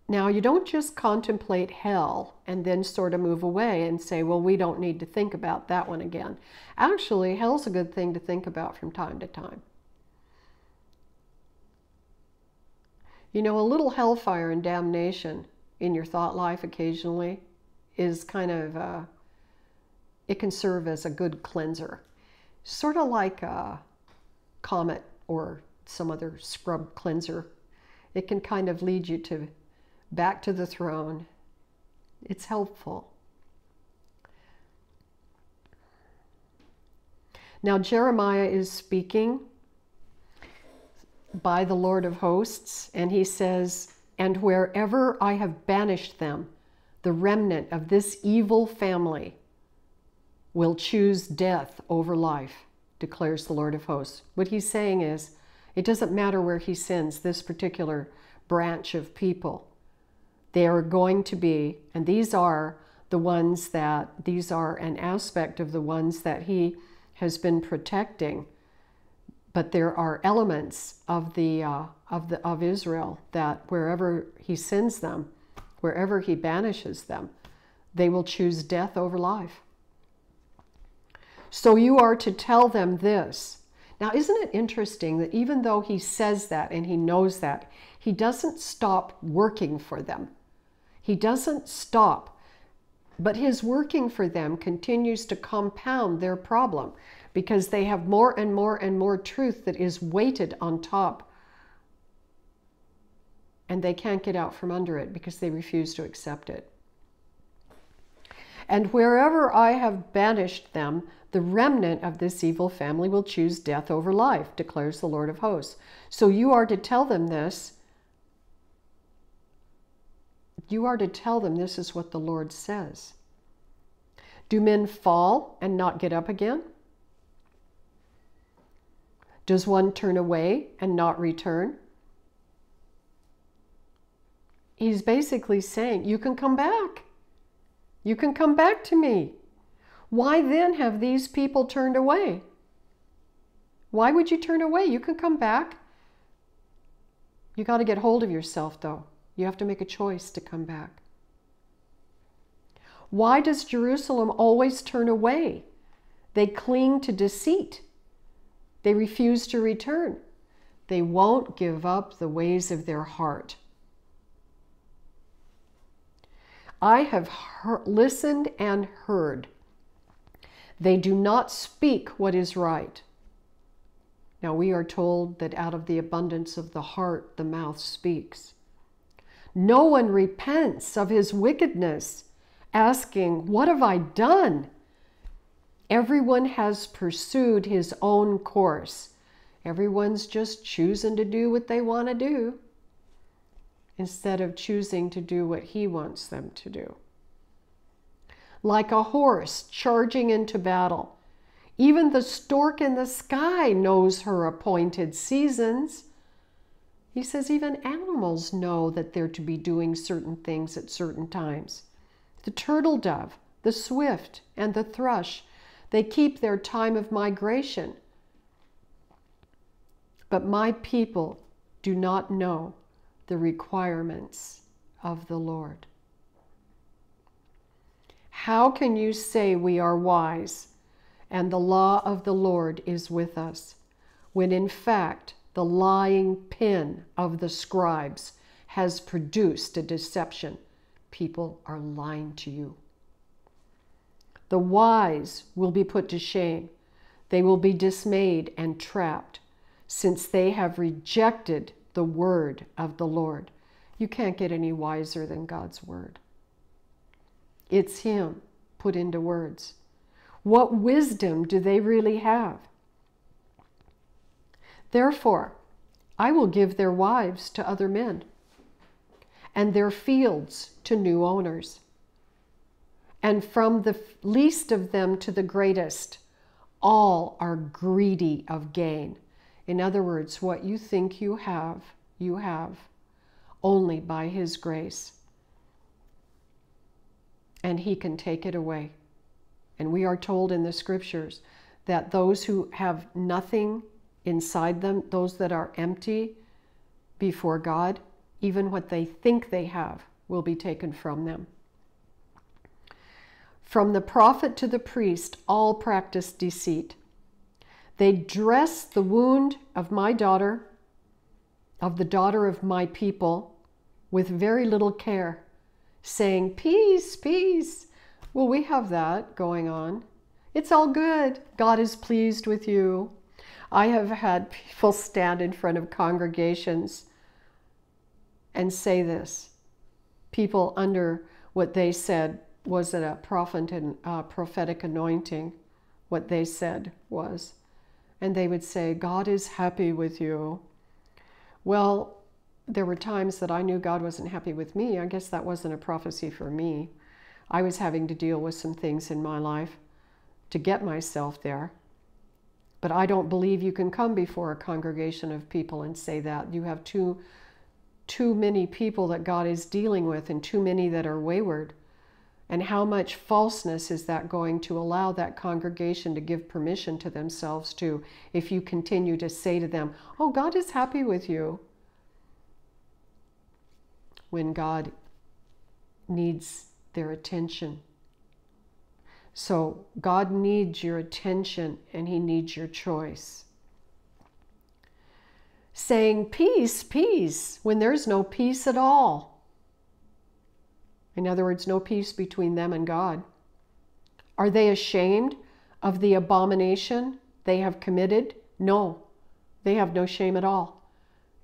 Now, you don't just contemplate hell and then sort of move away and say, well, we don't need to think about that one again. Actually, hell's a good thing to think about from time to time. You know, a little hellfire and damnation in your thought life occasionally is kind of, uh, it can serve as a good cleanser, sort of like a comet or some other scrub cleanser. It can kind of lead you to back to the throne. It's helpful. Now, Jeremiah is speaking by the Lord of hosts, and he says, And wherever I have banished them, the remnant of this evil family will choose death over life, declares the Lord of hosts. What he's saying is, it doesn't matter where he sends this particular branch of people. They are going to be, and these are the ones that, these are an aspect of the ones that he has been protecting but there are elements of the uh, of the of Israel that wherever he sends them, wherever he banishes them, they will choose death over life. So you are to tell them this. Now, isn't it interesting that even though he says that and he knows that, he doesn't stop working for them. He doesn't stop, but his working for them continues to compound their problem because they have more and more and more truth that is weighted on top. And they can't get out from under it because they refuse to accept it. And wherever I have banished them, the remnant of this evil family will choose death over life, declares the Lord of hosts. So you are to tell them this. You are to tell them this is what the Lord says. Do men fall and not get up again? Does one turn away and not return? He's basically saying, You can come back. You can come back to me. Why then have these people turned away? Why would you turn away? You can come back. You got to get hold of yourself, though. You have to make a choice to come back. Why does Jerusalem always turn away? They cling to deceit they refuse to return. They won't give up the ways of their heart. I have heard, listened and heard. They do not speak what is right. Now we are told that out of the abundance of the heart, the mouth speaks. No one repents of his wickedness, asking, What have I done? Everyone has pursued his own course. Everyone's just choosing to do what they want to do instead of choosing to do what he wants them to do. Like a horse charging into battle, even the stork in the sky knows her appointed seasons. He says even animals know that they're to be doing certain things at certain times. The turtle dove, the swift, and the thrush they keep their time of migration. But my people do not know the requirements of the Lord. How can you say we are wise and the law of the Lord is with us, when in fact the lying pen of the scribes has produced a deception? People are lying to you. The wise will be put to shame. They will be dismayed and trapped, since they have rejected the word of the Lord. You can't get any wiser than God's word. It's Him put into words. What wisdom do they really have? Therefore, I will give their wives to other men, and their fields to new owners and from the least of them to the greatest, all are greedy of gain. In other words, what you think you have, you have only by His grace. And He can take it away. And we are told in the scriptures that those who have nothing inside them, those that are empty before God, even what they think they have will be taken from them. From the prophet to the priest, all practice deceit. They dress the wound of my daughter, of the daughter of my people, with very little care, saying, Peace, peace. Well, we have that going on. It's all good. God is pleased with you. I have had people stand in front of congregations and say this people under what they said was it a prophet and uh, prophetic anointing? What they said was, and they would say, "God is happy with you." Well, there were times that I knew God wasn't happy with me. I guess that wasn't a prophecy for me. I was having to deal with some things in my life to get myself there. But I don't believe you can come before a congregation of people and say that. You have too, too many people that God is dealing with and too many that are wayward and how much falseness is that going to allow that congregation to give permission to themselves to if you continue to say to them, Oh, God is happy with you? When God needs their attention. So God needs your attention and He needs your choice. Saying peace, peace, when there's no peace at all in other words, no peace between them and God. Are they ashamed of the abomination they have committed? No, they have no shame at all.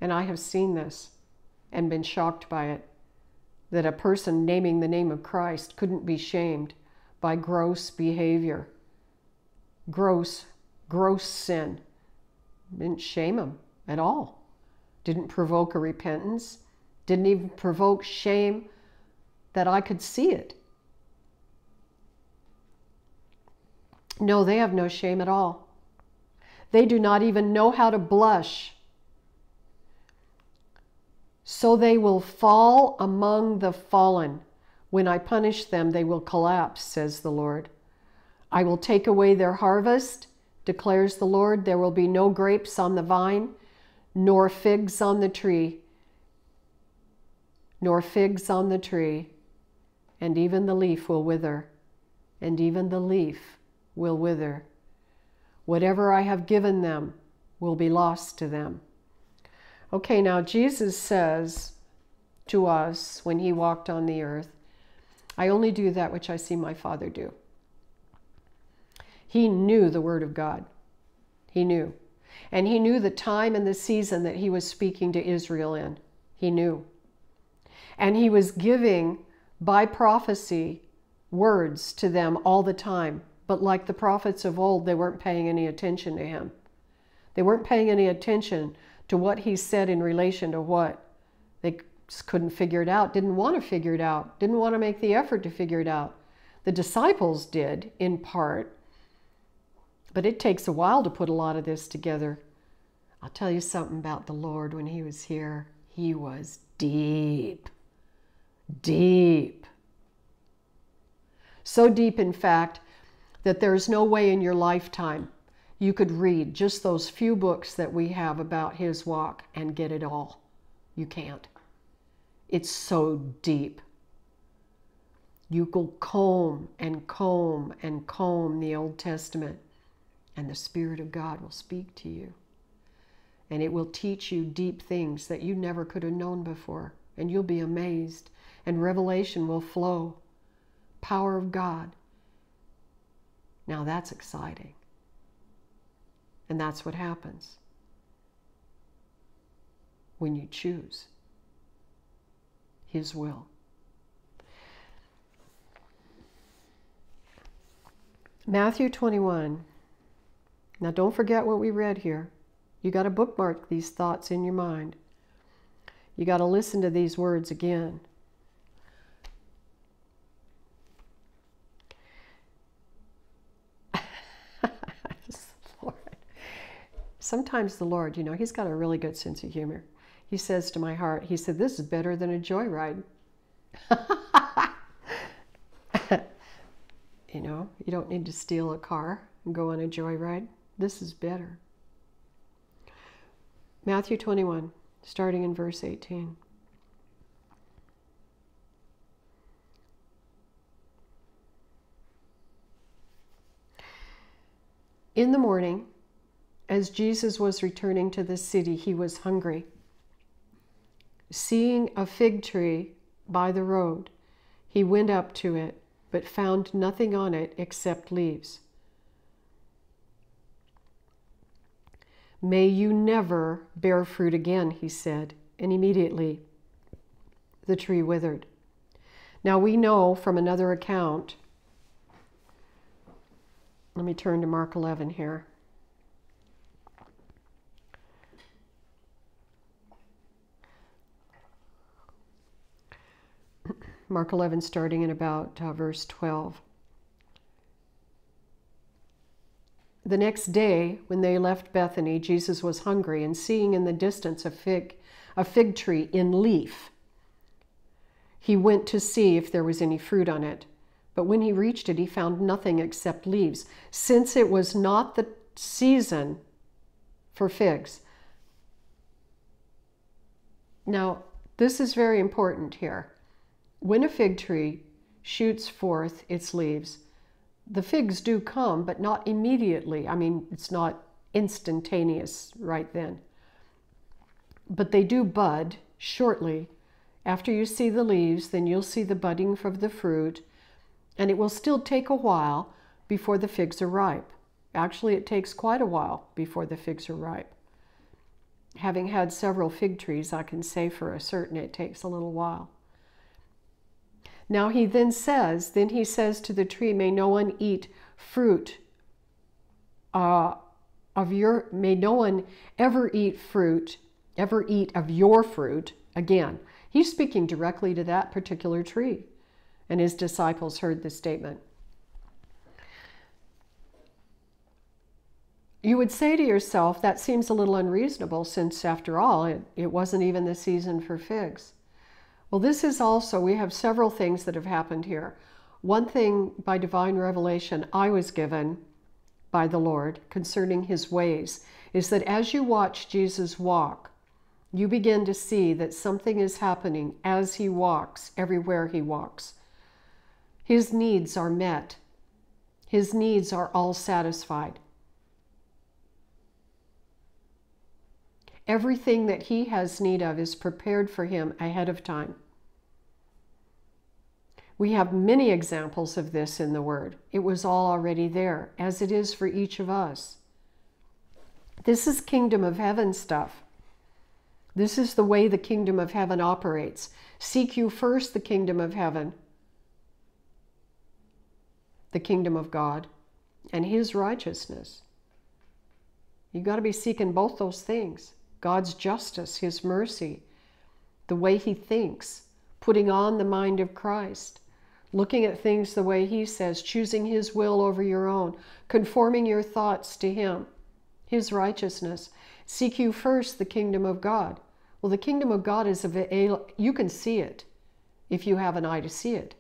And I have seen this and been shocked by it that a person naming the name of Christ couldn't be shamed by gross behavior, gross, gross sin. Didn't shame him at all. Didn't provoke a repentance. Didn't even provoke shame that I could see it. No, they have no shame at all. They do not even know how to blush. So they will fall among the fallen. When I punish them, they will collapse, says the Lord. I will take away their harvest, declares the Lord. There will be no grapes on the vine, nor figs on the tree, nor figs on the tree and even the leaf will wither, and even the leaf will wither. Whatever I have given them will be lost to them. Okay, now Jesus says to us when he walked on the earth, I only do that which I see my Father do. He knew the Word of God. He knew. And he knew the time and the season that he was speaking to Israel in. He knew. And he was giving by prophecy words to them all the time. But like the prophets of old, they weren't paying any attention to him. They weren't paying any attention to what he said in relation to what. They couldn't figure it out, didn't want to figure it out, didn't want to make the effort to figure it out. The disciples did, in part, but it takes a while to put a lot of this together. I'll tell you something about the Lord when he was here. He was deep deep. So deep, in fact, that there is no way in your lifetime you could read just those few books that we have about his walk and get it all. You can't. It's so deep. You go comb and comb and comb the Old Testament, and the Spirit of God will speak to you. And it will teach you deep things that you never could have known before. And you'll be amazed and revelation will flow. Power of God. Now that's exciting. And that's what happens when you choose His will. Matthew 21. Now, don't forget what we read here. You got to bookmark these thoughts in your mind. You got to listen to these words again. sometimes the Lord, you know, He's got a really good sense of humor. He says to my heart, He said, This is better than a joyride. you know, you don't need to steal a car and go on a joyride. This is better. Matthew 21, starting in verse 18. In the morning, as Jesus was returning to the city, he was hungry. Seeing a fig tree by the road, he went up to it, but found nothing on it except leaves. May you never bear fruit again, he said, and immediately the tree withered. Now we know from another account, let me turn to Mark 11 here. Mark 11, starting in about uh, verse 12. The next day, when they left Bethany, Jesus was hungry, and seeing in the distance a fig, a fig tree in leaf, he went to see if there was any fruit on it. But when he reached it, he found nothing except leaves, since it was not the season for figs. Now, this is very important here. When a fig tree shoots forth its leaves, the figs do come, but not immediately. I mean, it's not instantaneous right then. But they do bud shortly. After you see the leaves, then you'll see the budding of the fruit, and it will still take a while before the figs are ripe. Actually, it takes quite a while before the figs are ripe. Having had several fig trees, I can say for a certain it takes a little while. Now he then says, then he says to the tree, may no one eat fruit uh, of your, may no one ever eat fruit, ever eat of your fruit again. He's speaking directly to that particular tree. And his disciples heard this statement. You would say to yourself, that seems a little unreasonable since, after all, it, it wasn't even the season for figs. Well, this is also, we have several things that have happened here. One thing by divine revelation I was given by the Lord concerning his ways is that as you watch Jesus walk, you begin to see that something is happening as he walks, everywhere he walks. His needs are met, his needs are all satisfied. Everything that he has need of is prepared for him ahead of time. We have many examples of this in the Word. It was all already there, as it is for each of us. This is kingdom of heaven stuff. This is the way the kingdom of heaven operates. Seek you first the kingdom of heaven, the kingdom of God, and his righteousness. You've got to be seeking both those things God's justice, his mercy, the way he thinks, putting on the mind of Christ looking at things the way He says, choosing His will over your own, conforming your thoughts to Him, His righteousness. Seek you first the kingdom of God. Well, the kingdom of God is available. You can see it if you have an eye to see it.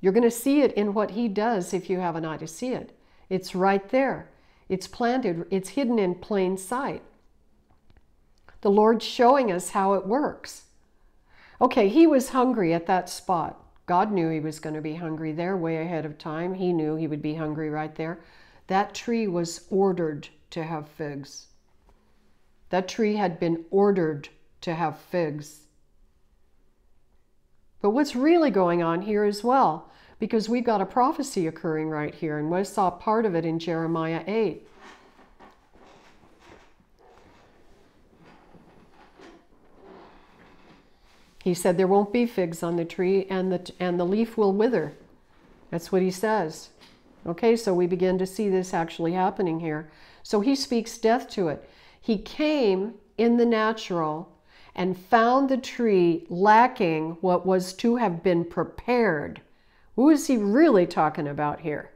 You're going to see it in what He does if you have an eye to see it. It's right there. It's planted. It's hidden in plain sight. The Lord's showing us how it works. Okay, he was hungry at that spot. God knew he was going to be hungry. there, way ahead of time. He knew he would be hungry right there. That tree was ordered to have figs. That tree had been ordered to have figs. But what's really going on here as well, because we've got a prophecy occurring right here, and we saw part of it in Jeremiah 8. He said, There won't be figs on the tree, and the, and the leaf will wither. That's what he says. Okay, so we begin to see this actually happening here. So he speaks death to it. He came in the natural and found the tree lacking what was to have been prepared. Who is he really talking about here?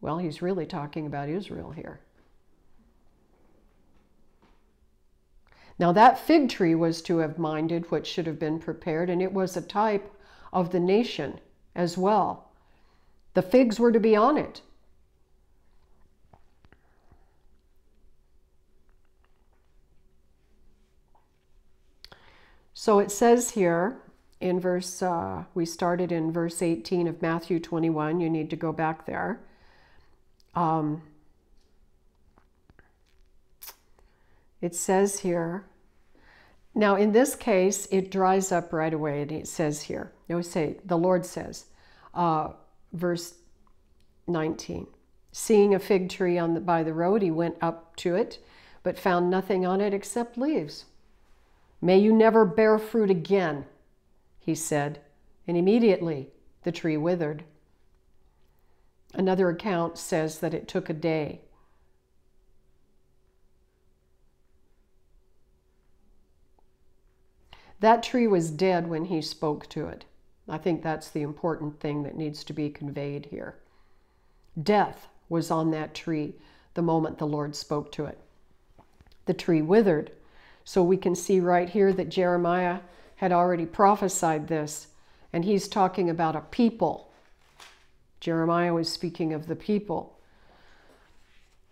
Well, he's really talking about Israel here. Now that fig tree was to have minded what should have been prepared, and it was a type of the nation as well. The figs were to be on it. So it says here in verse, uh, we started in verse 18 of Matthew 21. You need to go back there. Um, It says here, now in this case, it dries up right away, and it says here, you would say, the Lord says, uh, verse 19, seeing a fig tree on the, by the road, he went up to it, but found nothing on it except leaves. May you never bear fruit again, he said, and immediately the tree withered. Another account says that it took a day That tree was dead when he spoke to it. I think that's the important thing that needs to be conveyed here. Death was on that tree the moment the Lord spoke to it. The tree withered. So we can see right here that Jeremiah had already prophesied this, and he's talking about a people. Jeremiah was speaking of the people.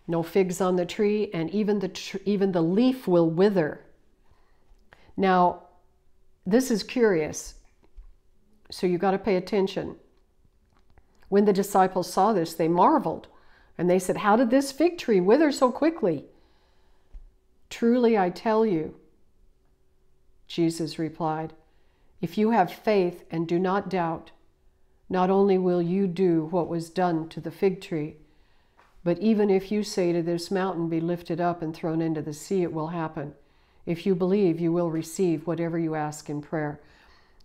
No figs on the tree, and even the, even the leaf will wither. Now, this is curious. So you got to pay attention. When the disciples saw this, they marveled and they said, How did this fig tree wither so quickly? Truly I tell you, Jesus replied, if you have faith and do not doubt, not only will you do what was done to the fig tree, but even if you say to this mountain, Be lifted up and thrown into the sea, it will happen. If you believe, you will receive whatever you ask in prayer.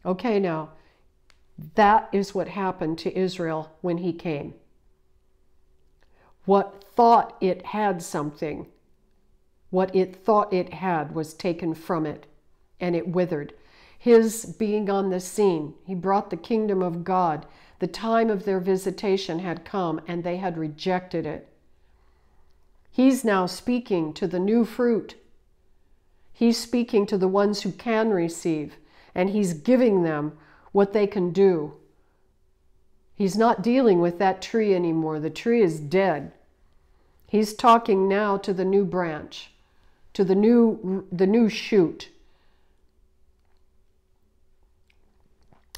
Okay, now, that is what happened to Israel when he came. What thought it had something, what it thought it had was taken from it, and it withered. His being on the scene, he brought the kingdom of God. The time of their visitation had come, and they had rejected it. He's now speaking to the new fruit He's speaking to the ones who can receive, and He's giving them what they can do. He's not dealing with that tree anymore. The tree is dead. He's talking now to the new branch, to the new, the new shoot.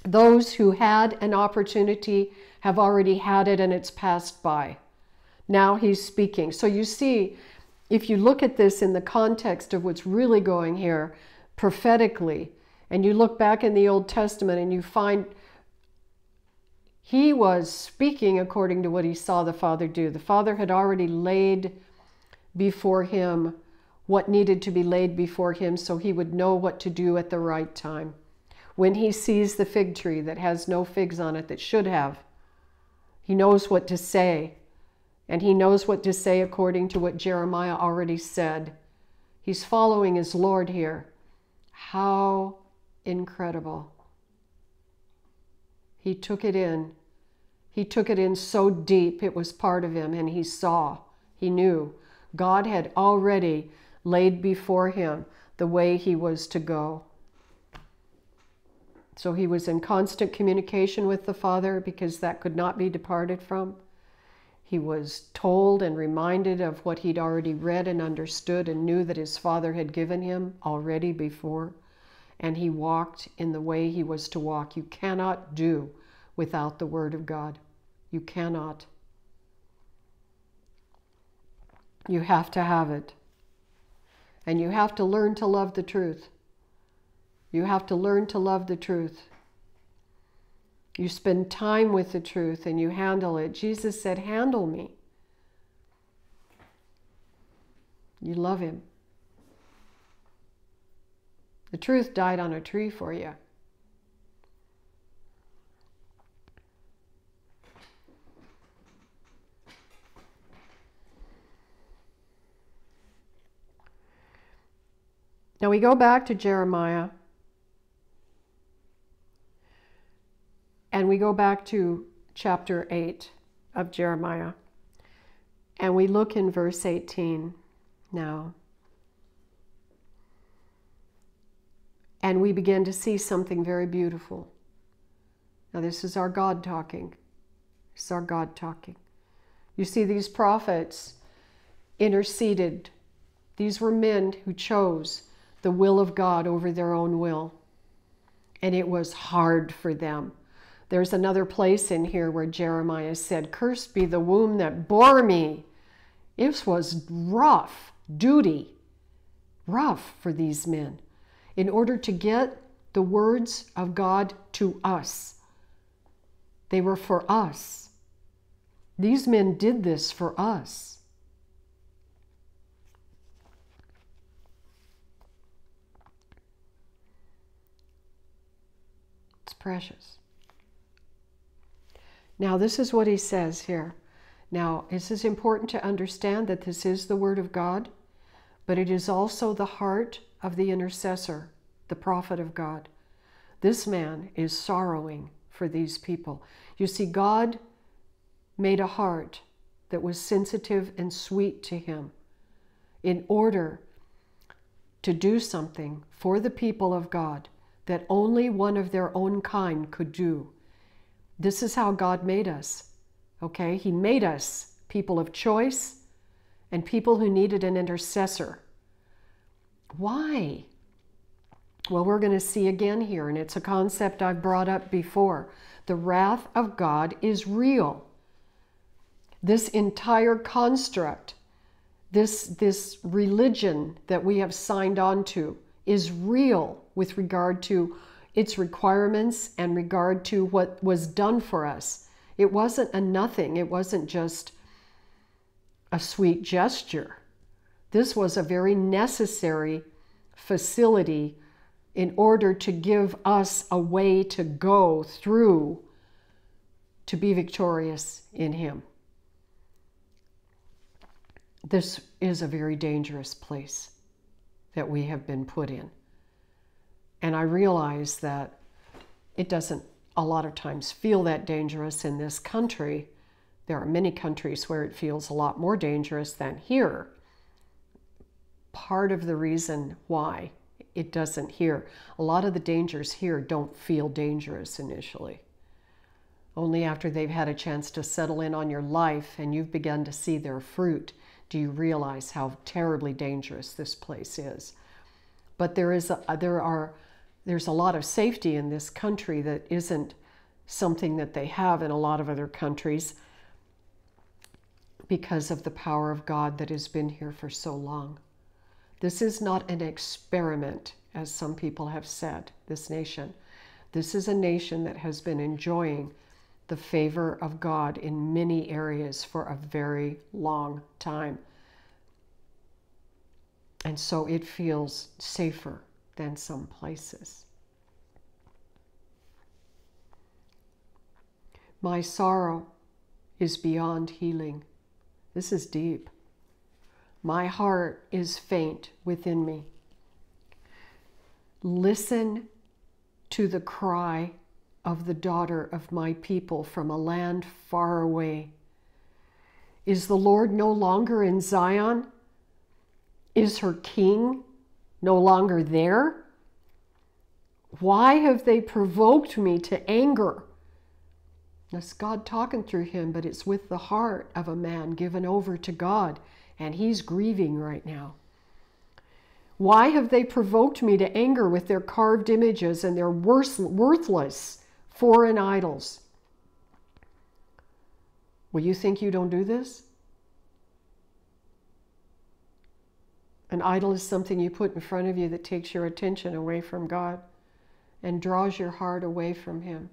Those who had an opportunity have already had it and it's passed by. Now he's speaking. So you see, if you look at this in the context of what's really going here prophetically, and you look back in the Old Testament and you find he was speaking according to what he saw the Father do. The Father had already laid before him what needed to be laid before him so he would know what to do at the right time. When he sees the fig tree that has no figs on it that should have, he knows what to say and he knows what to say according to what Jeremiah already said. He's following his Lord here. How incredible. He took it in. He took it in so deep it was part of him, and he saw, he knew. God had already laid before him the way he was to go. So he was in constant communication with the Father because that could not be departed from. He was told and reminded of what he'd already read and understood and knew that his father had given him already before. And he walked in the way he was to walk. You cannot do without the Word of God. You cannot. You have to have it. And you have to learn to love the truth. You have to learn to love the truth. You spend time with the truth and you handle it. Jesus said, Handle me. You love him. The truth died on a tree for you. Now we go back to Jeremiah And we go back to chapter 8 of Jeremiah. And we look in verse 18 now. And we begin to see something very beautiful. Now, this is our God talking. This is our God talking. You see, these prophets interceded, these were men who chose the will of God over their own will. And it was hard for them. There's another place in here where Jeremiah said, Cursed be the womb that bore me. It was rough duty, rough for these men, in order to get the words of God to us. They were for us. These men did this for us. It's precious. Now, this is what he says here. Now, this is important to understand that this is the Word of God, but it is also the heart of the intercessor, the prophet of God. This man is sorrowing for these people. You see, God made a heart that was sensitive and sweet to him in order to do something for the people of God that only one of their own kind could do. This is how God made us. Okay? He made us people of choice and people who needed an intercessor. Why? Well, we're going to see again here, and it's a concept I've brought up before. The wrath of God is real. This entire construct, this, this religion that we have signed on to, is real with regard to its requirements and regard to what was done for us. It wasn't a nothing, it wasn't just a sweet gesture. This was a very necessary facility in order to give us a way to go through to be victorious in Him. This is a very dangerous place that we have been put in. And I realize that it doesn't a lot of times feel that dangerous in this country. There are many countries where it feels a lot more dangerous than here. Part of the reason why it doesn't here, a lot of the dangers here don't feel dangerous initially. Only after they've had a chance to settle in on your life and you've begun to see their fruit do you realize how terribly dangerous this place is. But there is a, there are there's a lot of safety in this country that isn't something that they have in a lot of other countries because of the power of God that has been here for so long. This is not an experiment, as some people have said, this nation. This is a nation that has been enjoying the favor of God in many areas for a very long time. And so it feels safer than some places. My sorrow is beyond healing. This is deep. My heart is faint within me. Listen to the cry of the daughter of my people from a land far away. Is the Lord no longer in Zion? Is her king no longer there? Why have they provoked me to anger? That's God talking through him, but it's with the heart of a man given over to God, and he's grieving right now. Why have they provoked me to anger with their carved images and their worthless foreign idols? Will you think you don't do this? An idol is something you put in front of you that takes your attention away from God and draws your heart away from Him.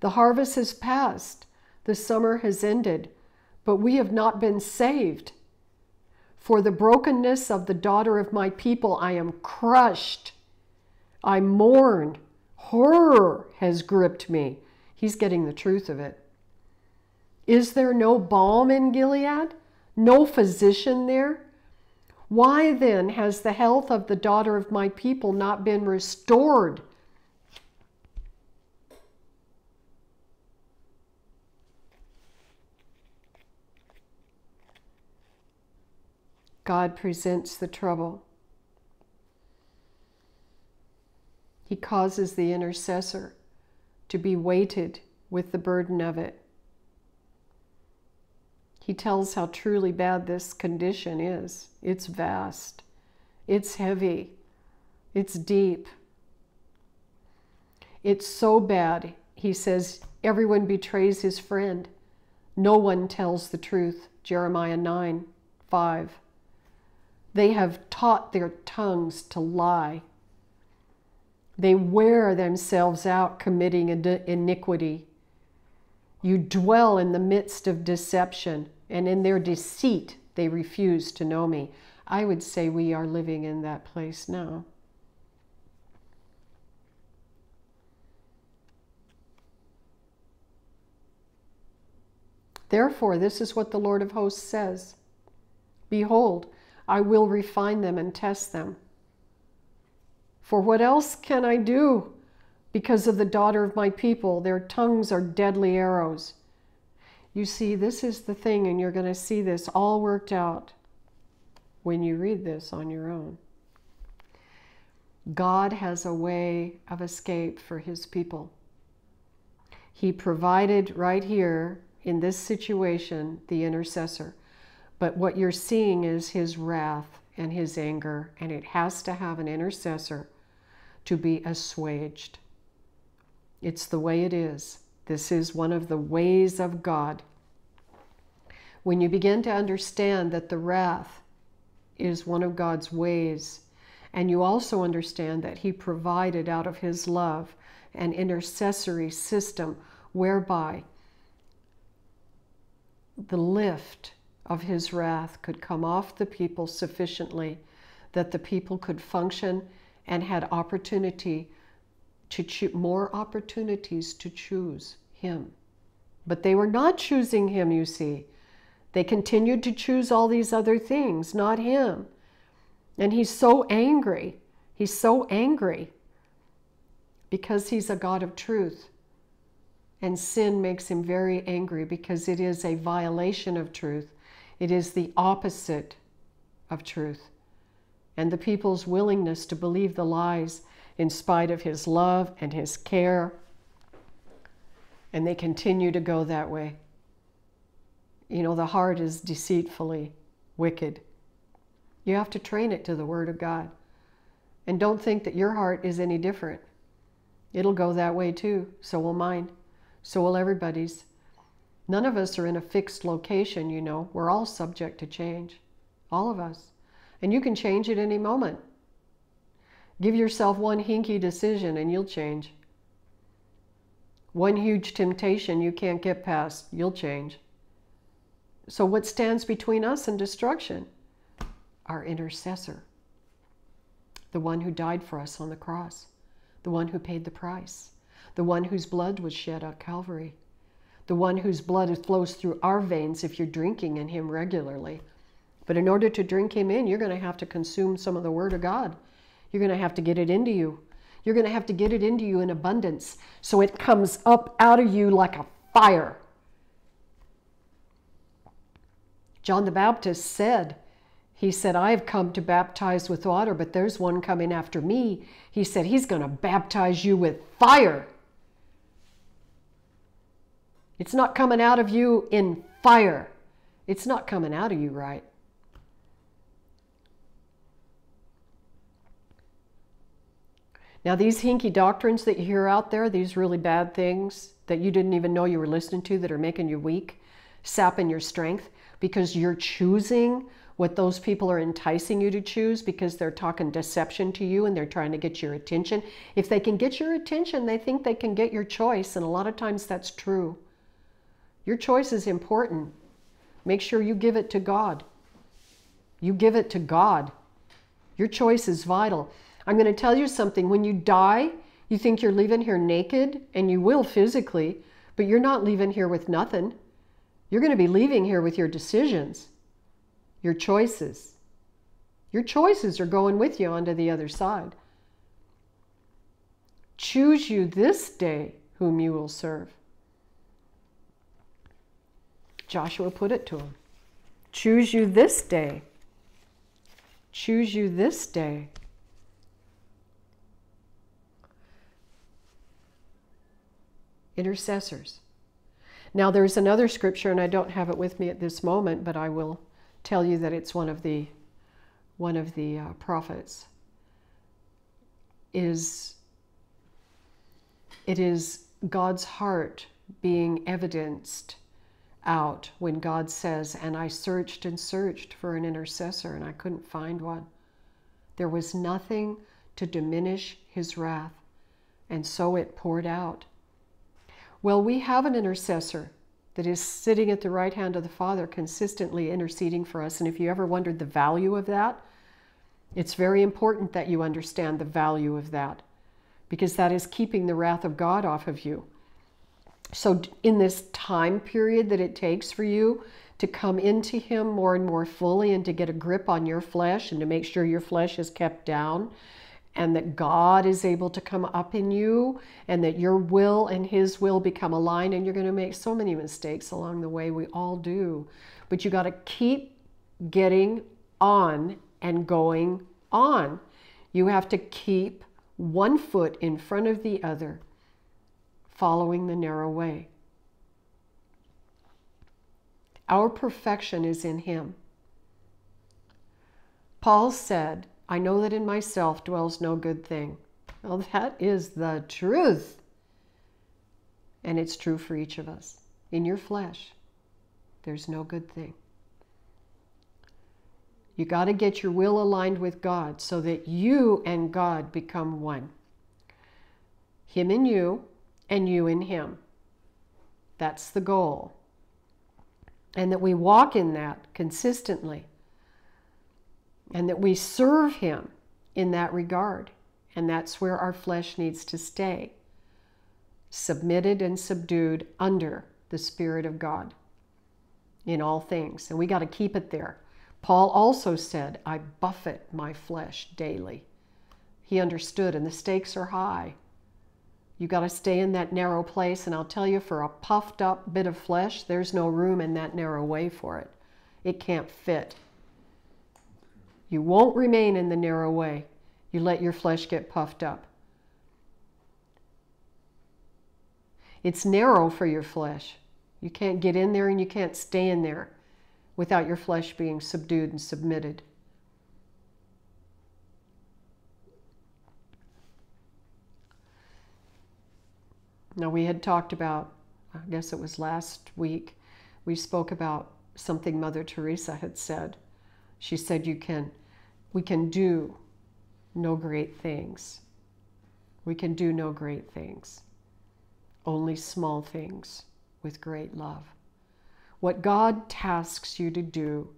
The harvest has passed, the summer has ended, but we have not been saved. For the brokenness of the daughter of my people, I am crushed. I mourn. Horror has gripped me. He's getting the truth of it. Is there no balm in Gilead? no physician there? Why then has the health of the daughter of my people not been restored? God presents the trouble. He causes the intercessor to be weighted with the burden of it. He tells how truly bad this condition is. It's vast, it's heavy, it's deep. It's so bad, he says, everyone betrays his friend. No one tells the truth. Jeremiah 9 5. They have taught their tongues to lie. They wear themselves out committing iniquity. You dwell in the midst of deception, and in their deceit, they refuse to know me. I would say we are living in that place now. Therefore, this is what the Lord of hosts says Behold, I will refine them and test them. For what else can I do? because of the daughter of my people. Their tongues are deadly arrows. You see, this is the thing, and you're going to see this all worked out when you read this on your own. God has a way of escape for his people. He provided right here in this situation the intercessor. But what you're seeing is his wrath and his anger, and it has to have an intercessor to be assuaged. It's the way it is. This is one of the ways of God. When you begin to understand that the wrath is one of God's ways, and you also understand that He provided out of His love an intercessory system whereby the lift of His wrath could come off the people sufficiently that the people could function and had opportunity to cho- more opportunities to choose him. But they were not choosing him, you see. They continued to choose all these other things, not him. And he's so angry. He's so angry because he's a God of truth. And sin makes him very angry because it is a violation of truth. It is the opposite of truth. And the people's willingness to believe the lies in spite of his love and his care. And they continue to go that way. You know, the heart is deceitfully wicked. You have to train it to the Word of God. And don't think that your heart is any different. It'll go that way too. So will mine. So will everybody's. None of us are in a fixed location, you know. We're all subject to change. All of us. And you can change at any moment. Give yourself one hinky decision and you'll change. One huge temptation you can't get past, you'll change. So, what stands between us and destruction? Our intercessor, the one who died for us on the cross, the one who paid the price, the one whose blood was shed at Calvary, the one whose blood flows through our veins if you're drinking in him regularly. But in order to drink him in, you're going to have to consume some of the Word of God you're going to have to get it into you. You're going to have to get it into you in abundance so it comes up out of you like a fire. John the Baptist said, he said, I've come to baptize with water, but there's one coming after me. He said, He's going to baptize you with fire. It's not coming out of you in fire. It's not coming out of you right. Now, these hinky doctrines that you hear out there, these really bad things that you didn't even know you were listening to that are making you weak, sapping your strength, because you're choosing what those people are enticing you to choose because they're talking deception to you and they're trying to get your attention. If they can get your attention, they think they can get your choice, and a lot of times that's true. Your choice is important. Make sure you give it to God. You give it to God. Your choice is vital. I'm going to tell you something. When you die, you think you're leaving here naked, and you will physically, but you're not leaving here with nothing. You're going to be leaving here with your decisions, your choices. Your choices are going with you onto the other side. Choose you this day whom you will serve. Joshua put it to him. Choose you this day. Choose you this day intercessors. Now, there's another scripture, and I don't have it with me at this moment, but I will tell you that it's one of the one of the uh, prophets. Is it is God's heart being evidenced out when God says, "And I searched and searched for an intercessor, and I couldn't find one." There was nothing to diminish His wrath, and so it poured out well, we have an intercessor that is sitting at the right hand of the Father, consistently interceding for us. And if you ever wondered the value of that, it's very important that you understand the value of that because that is keeping the wrath of God off of you. So, in this time period that it takes for you to come into Him more and more fully and to get a grip on your flesh and to make sure your flesh is kept down, and that God is able to come up in you and that your will and His will become aligned. And you're going to make so many mistakes along the way. We all do. But you got to keep getting on and going on. You have to keep one foot in front of the other, following the narrow way. Our perfection is in Him. Paul said, I know that in myself dwells no good thing. Well, that is the truth. And it's true for each of us. In your flesh, there's no good thing. You got to get your will aligned with God so that you and God become one. Him in you, and you in Him. That's the goal. And that we walk in that consistently and that we serve Him in that regard. And that's where our flesh needs to stay submitted and subdued under the Spirit of God in all things. And we got to keep it there. Paul also said, I buffet my flesh daily. He understood, and the stakes are high. You got to stay in that narrow place, and I'll tell you, for a puffed up bit of flesh, there's no room in that narrow way for it. It can't fit. You won't remain in the narrow way. You let your flesh get puffed up. It's narrow for your flesh. You can't get in there and you can't stay in there without your flesh being subdued and submitted. Now, we had talked about, I guess it was last week, we spoke about something Mother Teresa had said. She said, You can we can do no great things. We can do no great things, only small things with great love. What God tasks you to do,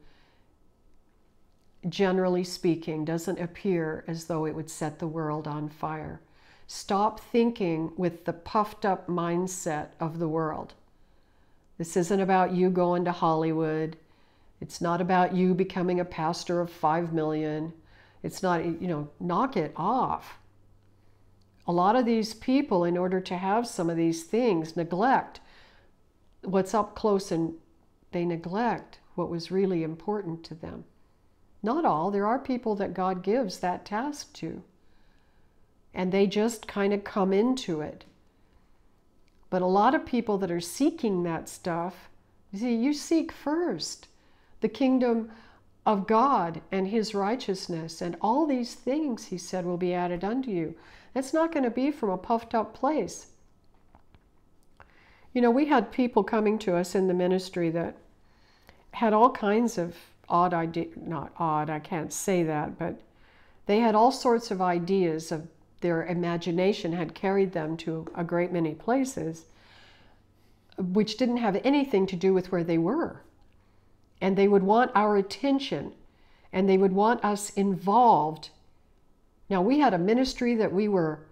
generally speaking, doesn't appear as though it would set the world on fire. Stop thinking with the puffed up mindset of the world. This isn't about you going to Hollywood it's not about you becoming a pastor of 5 million. It's not, you know, knock it off. A lot of these people, in order to have some of these things, neglect what's up close and they neglect what was really important to them. Not all, there are people that God gives that task to, and they just kind of come into it. But a lot of people that are seeking that stuff, you see, you seek first the kingdom of God and his righteousness, and all these things, he said, will be added unto you. That's not going to be from a puffed up place. You know, we had people coming to us in the ministry that had all kinds of odd did not odd i can't say that but they had all sorts of ideas of their imagination had carried them to a great many places which didn't have anything to do with where they were and they would want our attention and they would want us involved. Now, we had a ministry that we were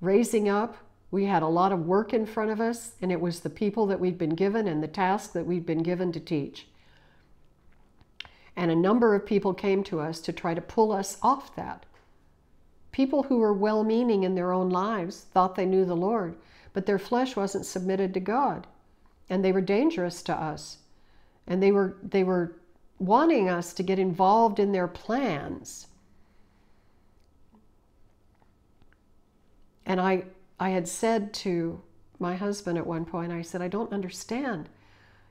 raising up. We had a lot of work in front of us, and it was the people that we'd been given and the task that we'd been given to teach. And a number of people came to us to try to pull us off that. People who were well meaning in their own lives thought they knew the Lord, but their flesh wasn't submitted to God, and they were dangerous to us and they were they were wanting us to get involved in their plans. And I I had said to my husband at one point, I said, I don't understand.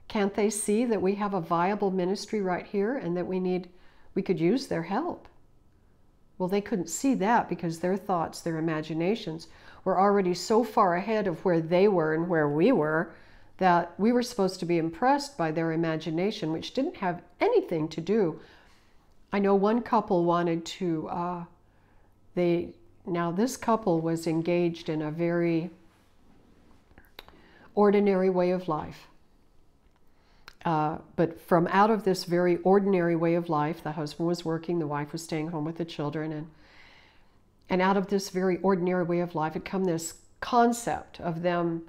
Can't they see that we have a viable ministry right here and that we need we could use their help? Well, they couldn't see that because their thoughts, their imaginations were already so far ahead of where they were and where we were that we were supposed to be impressed by their imagination, which didn't have anything to do. I know one couple wanted to, uh, they, now this couple was engaged in a very ordinary way of life. Uh, but from out of this very ordinary way of life, the husband was working, the wife was staying home with the children, and and out of this very ordinary way of life had come this concept of them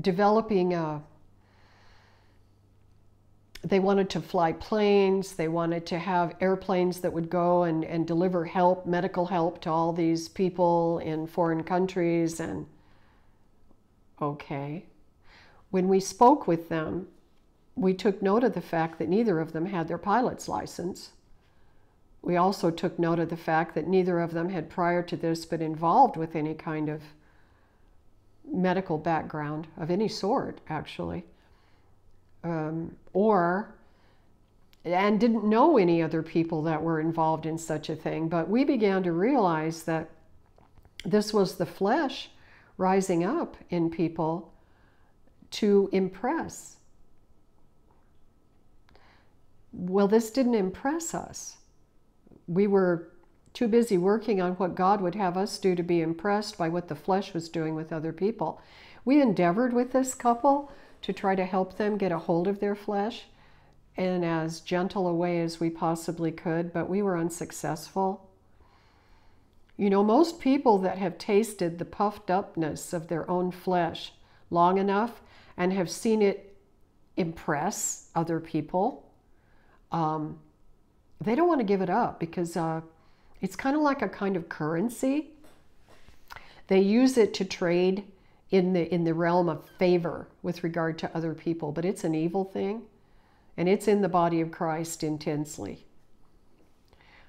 developing a they wanted to fly planes. They wanted to have airplanes that would go and, and deliver help, medical help to all these people in foreign countries. And okay. When we spoke with them, we took note of the fact that neither of them had their pilot's license. We also took note of the fact that neither of them had prior to this been involved with any kind of medical background of any sort, actually, um, or and didn't know any other people that were involved in such a thing. But we began to realize that this was the flesh rising up in people to impress. Well, this didn't impress us. We were too busy working on what God would have us do to be impressed by what the flesh was doing with other people. We endeavored with this couple to try to help them get a hold of their flesh in as gentle a way as we possibly could, but we were unsuccessful. You know, most people that have tasted the puffed upness of their own flesh long enough and have seen it impress other people, um, they don't want to give it up because uh, it's kind of like a kind of currency. They use it to trade in the in the realm of favor with regard to other people, but it's an evil thing and it's in the body of Christ intensely.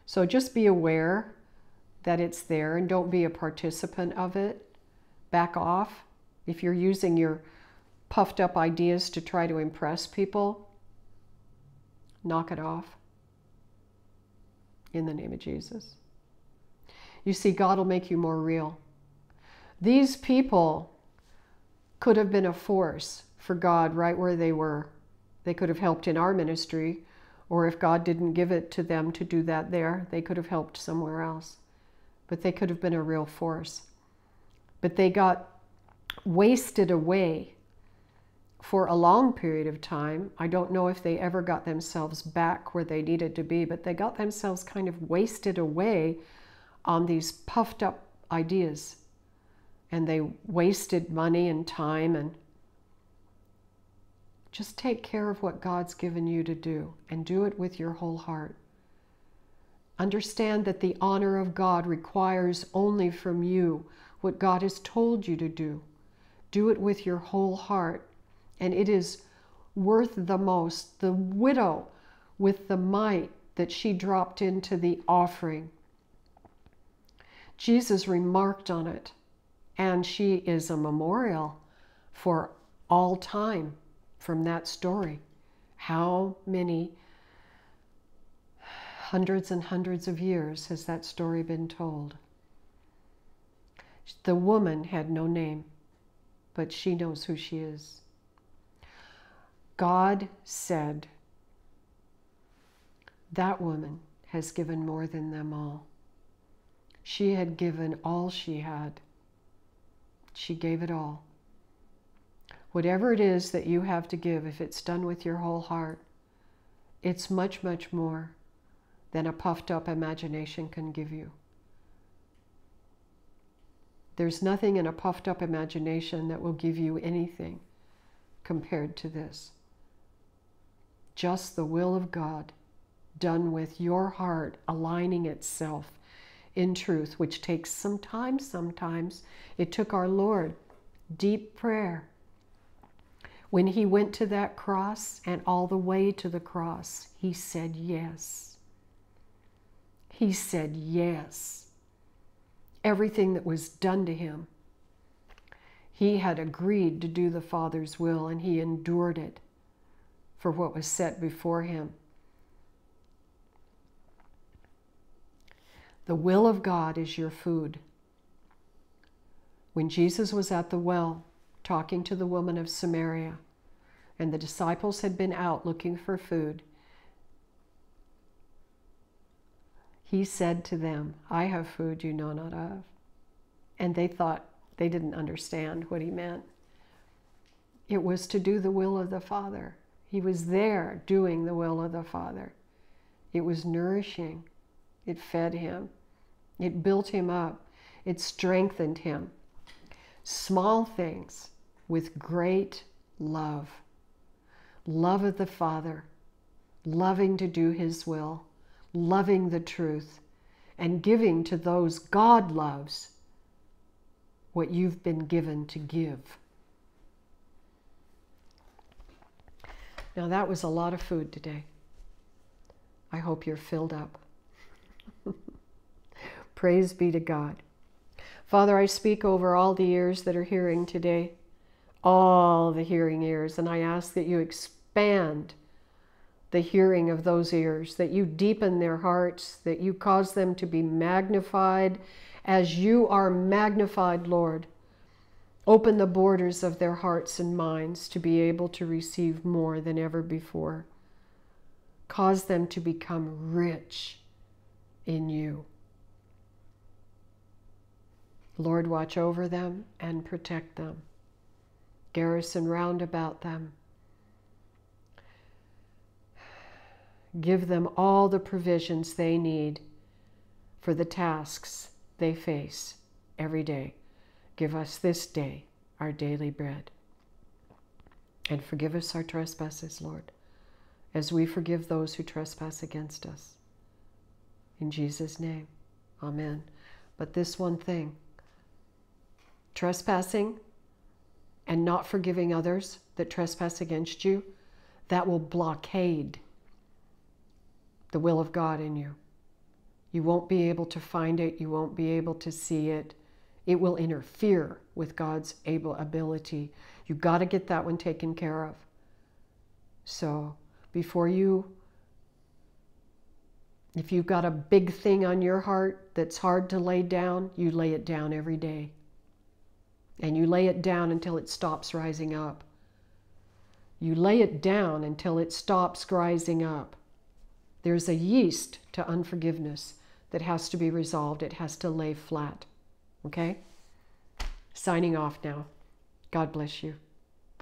So just be aware that it's there and don't be a participant of it. Back off. If you're using your puffed up ideas to try to impress people, knock it off. In the name of Jesus. You see, God will make you more real. These people could have been a force for God right where they were. They could have helped in our ministry, or if God didn't give it to them to do that there, they could have helped somewhere else. But they could have been a real force. But they got wasted away for a long period of time. I don't know if they ever got themselves back where they needed to be, but they got themselves kind of wasted away on these puffed up ideas. And they wasted money and time and just take care of what God's given you to do and do it with your whole heart. Understand that the honor of God requires only from you what God has told you to do. Do it with your whole heart. And it is worth the most. The widow with the mite that she dropped into the offering Jesus remarked on it, and she is a memorial for all time from that story. How many hundreds and hundreds of years has that story been told? The woman had no name, but she knows who she is. God said, That woman has given more than them all. She had given all she had. She gave it all. Whatever it is that you have to give, if it's done with your whole heart, it's much, much more than a puffed up imagination can give you. There's nothing in a puffed up imagination that will give you anything compared to this. Just the will of God done with your heart aligning itself in truth, which takes some time sometimes. It took our Lord deep prayer. When he went to that cross and all the way to the cross, he said yes. He said yes. Everything that was done to him, he had agreed to do the Father's will and he endured it for what was set before him. The will of God is your food. When Jesus was at the well talking to the woman of Samaria, and the disciples had been out looking for food, he said to them, I have food you know not of. And they thought they didn't understand what he meant. It was to do the will of the Father. He was there doing the will of the Father. It was nourishing. It fed him. It built him up. It strengthened him. Small things with great love. Love of the Father, loving to do his will, loving the truth, and giving to those God loves what you've been given to give. Now, that was a lot of food today. I hope you're filled up. Praise be to God. Father, I speak over all the ears that are hearing today, all the hearing ears, and I ask that you expand the hearing of those ears, that you deepen their hearts, that you cause them to be magnified as you are magnified, Lord. Open the borders of their hearts and minds to be able to receive more than ever before. Cause them to become rich in you. Lord, watch over them and protect them. Garrison round about them. Give them all the provisions they need for the tasks they face every day. Give us this day our daily bread. And forgive us our trespasses, Lord, as we forgive those who trespass against us. In Jesus' name, amen. But this one thing trespassing and not forgiving others that trespass against you, that will blockade the will of God in you. You won't be able to find it, you won't be able to see it. It will interfere with God's able ability. You got to get that one taken care of. So, before you if you've got a big thing on your heart that's hard to lay down, you lay it down every day and you lay it down until it stops rising up. You lay it down until it stops rising up. There's a yeast to unforgiveness that has to be resolved. It has to lay flat. Okay? Signing off now. God bless you.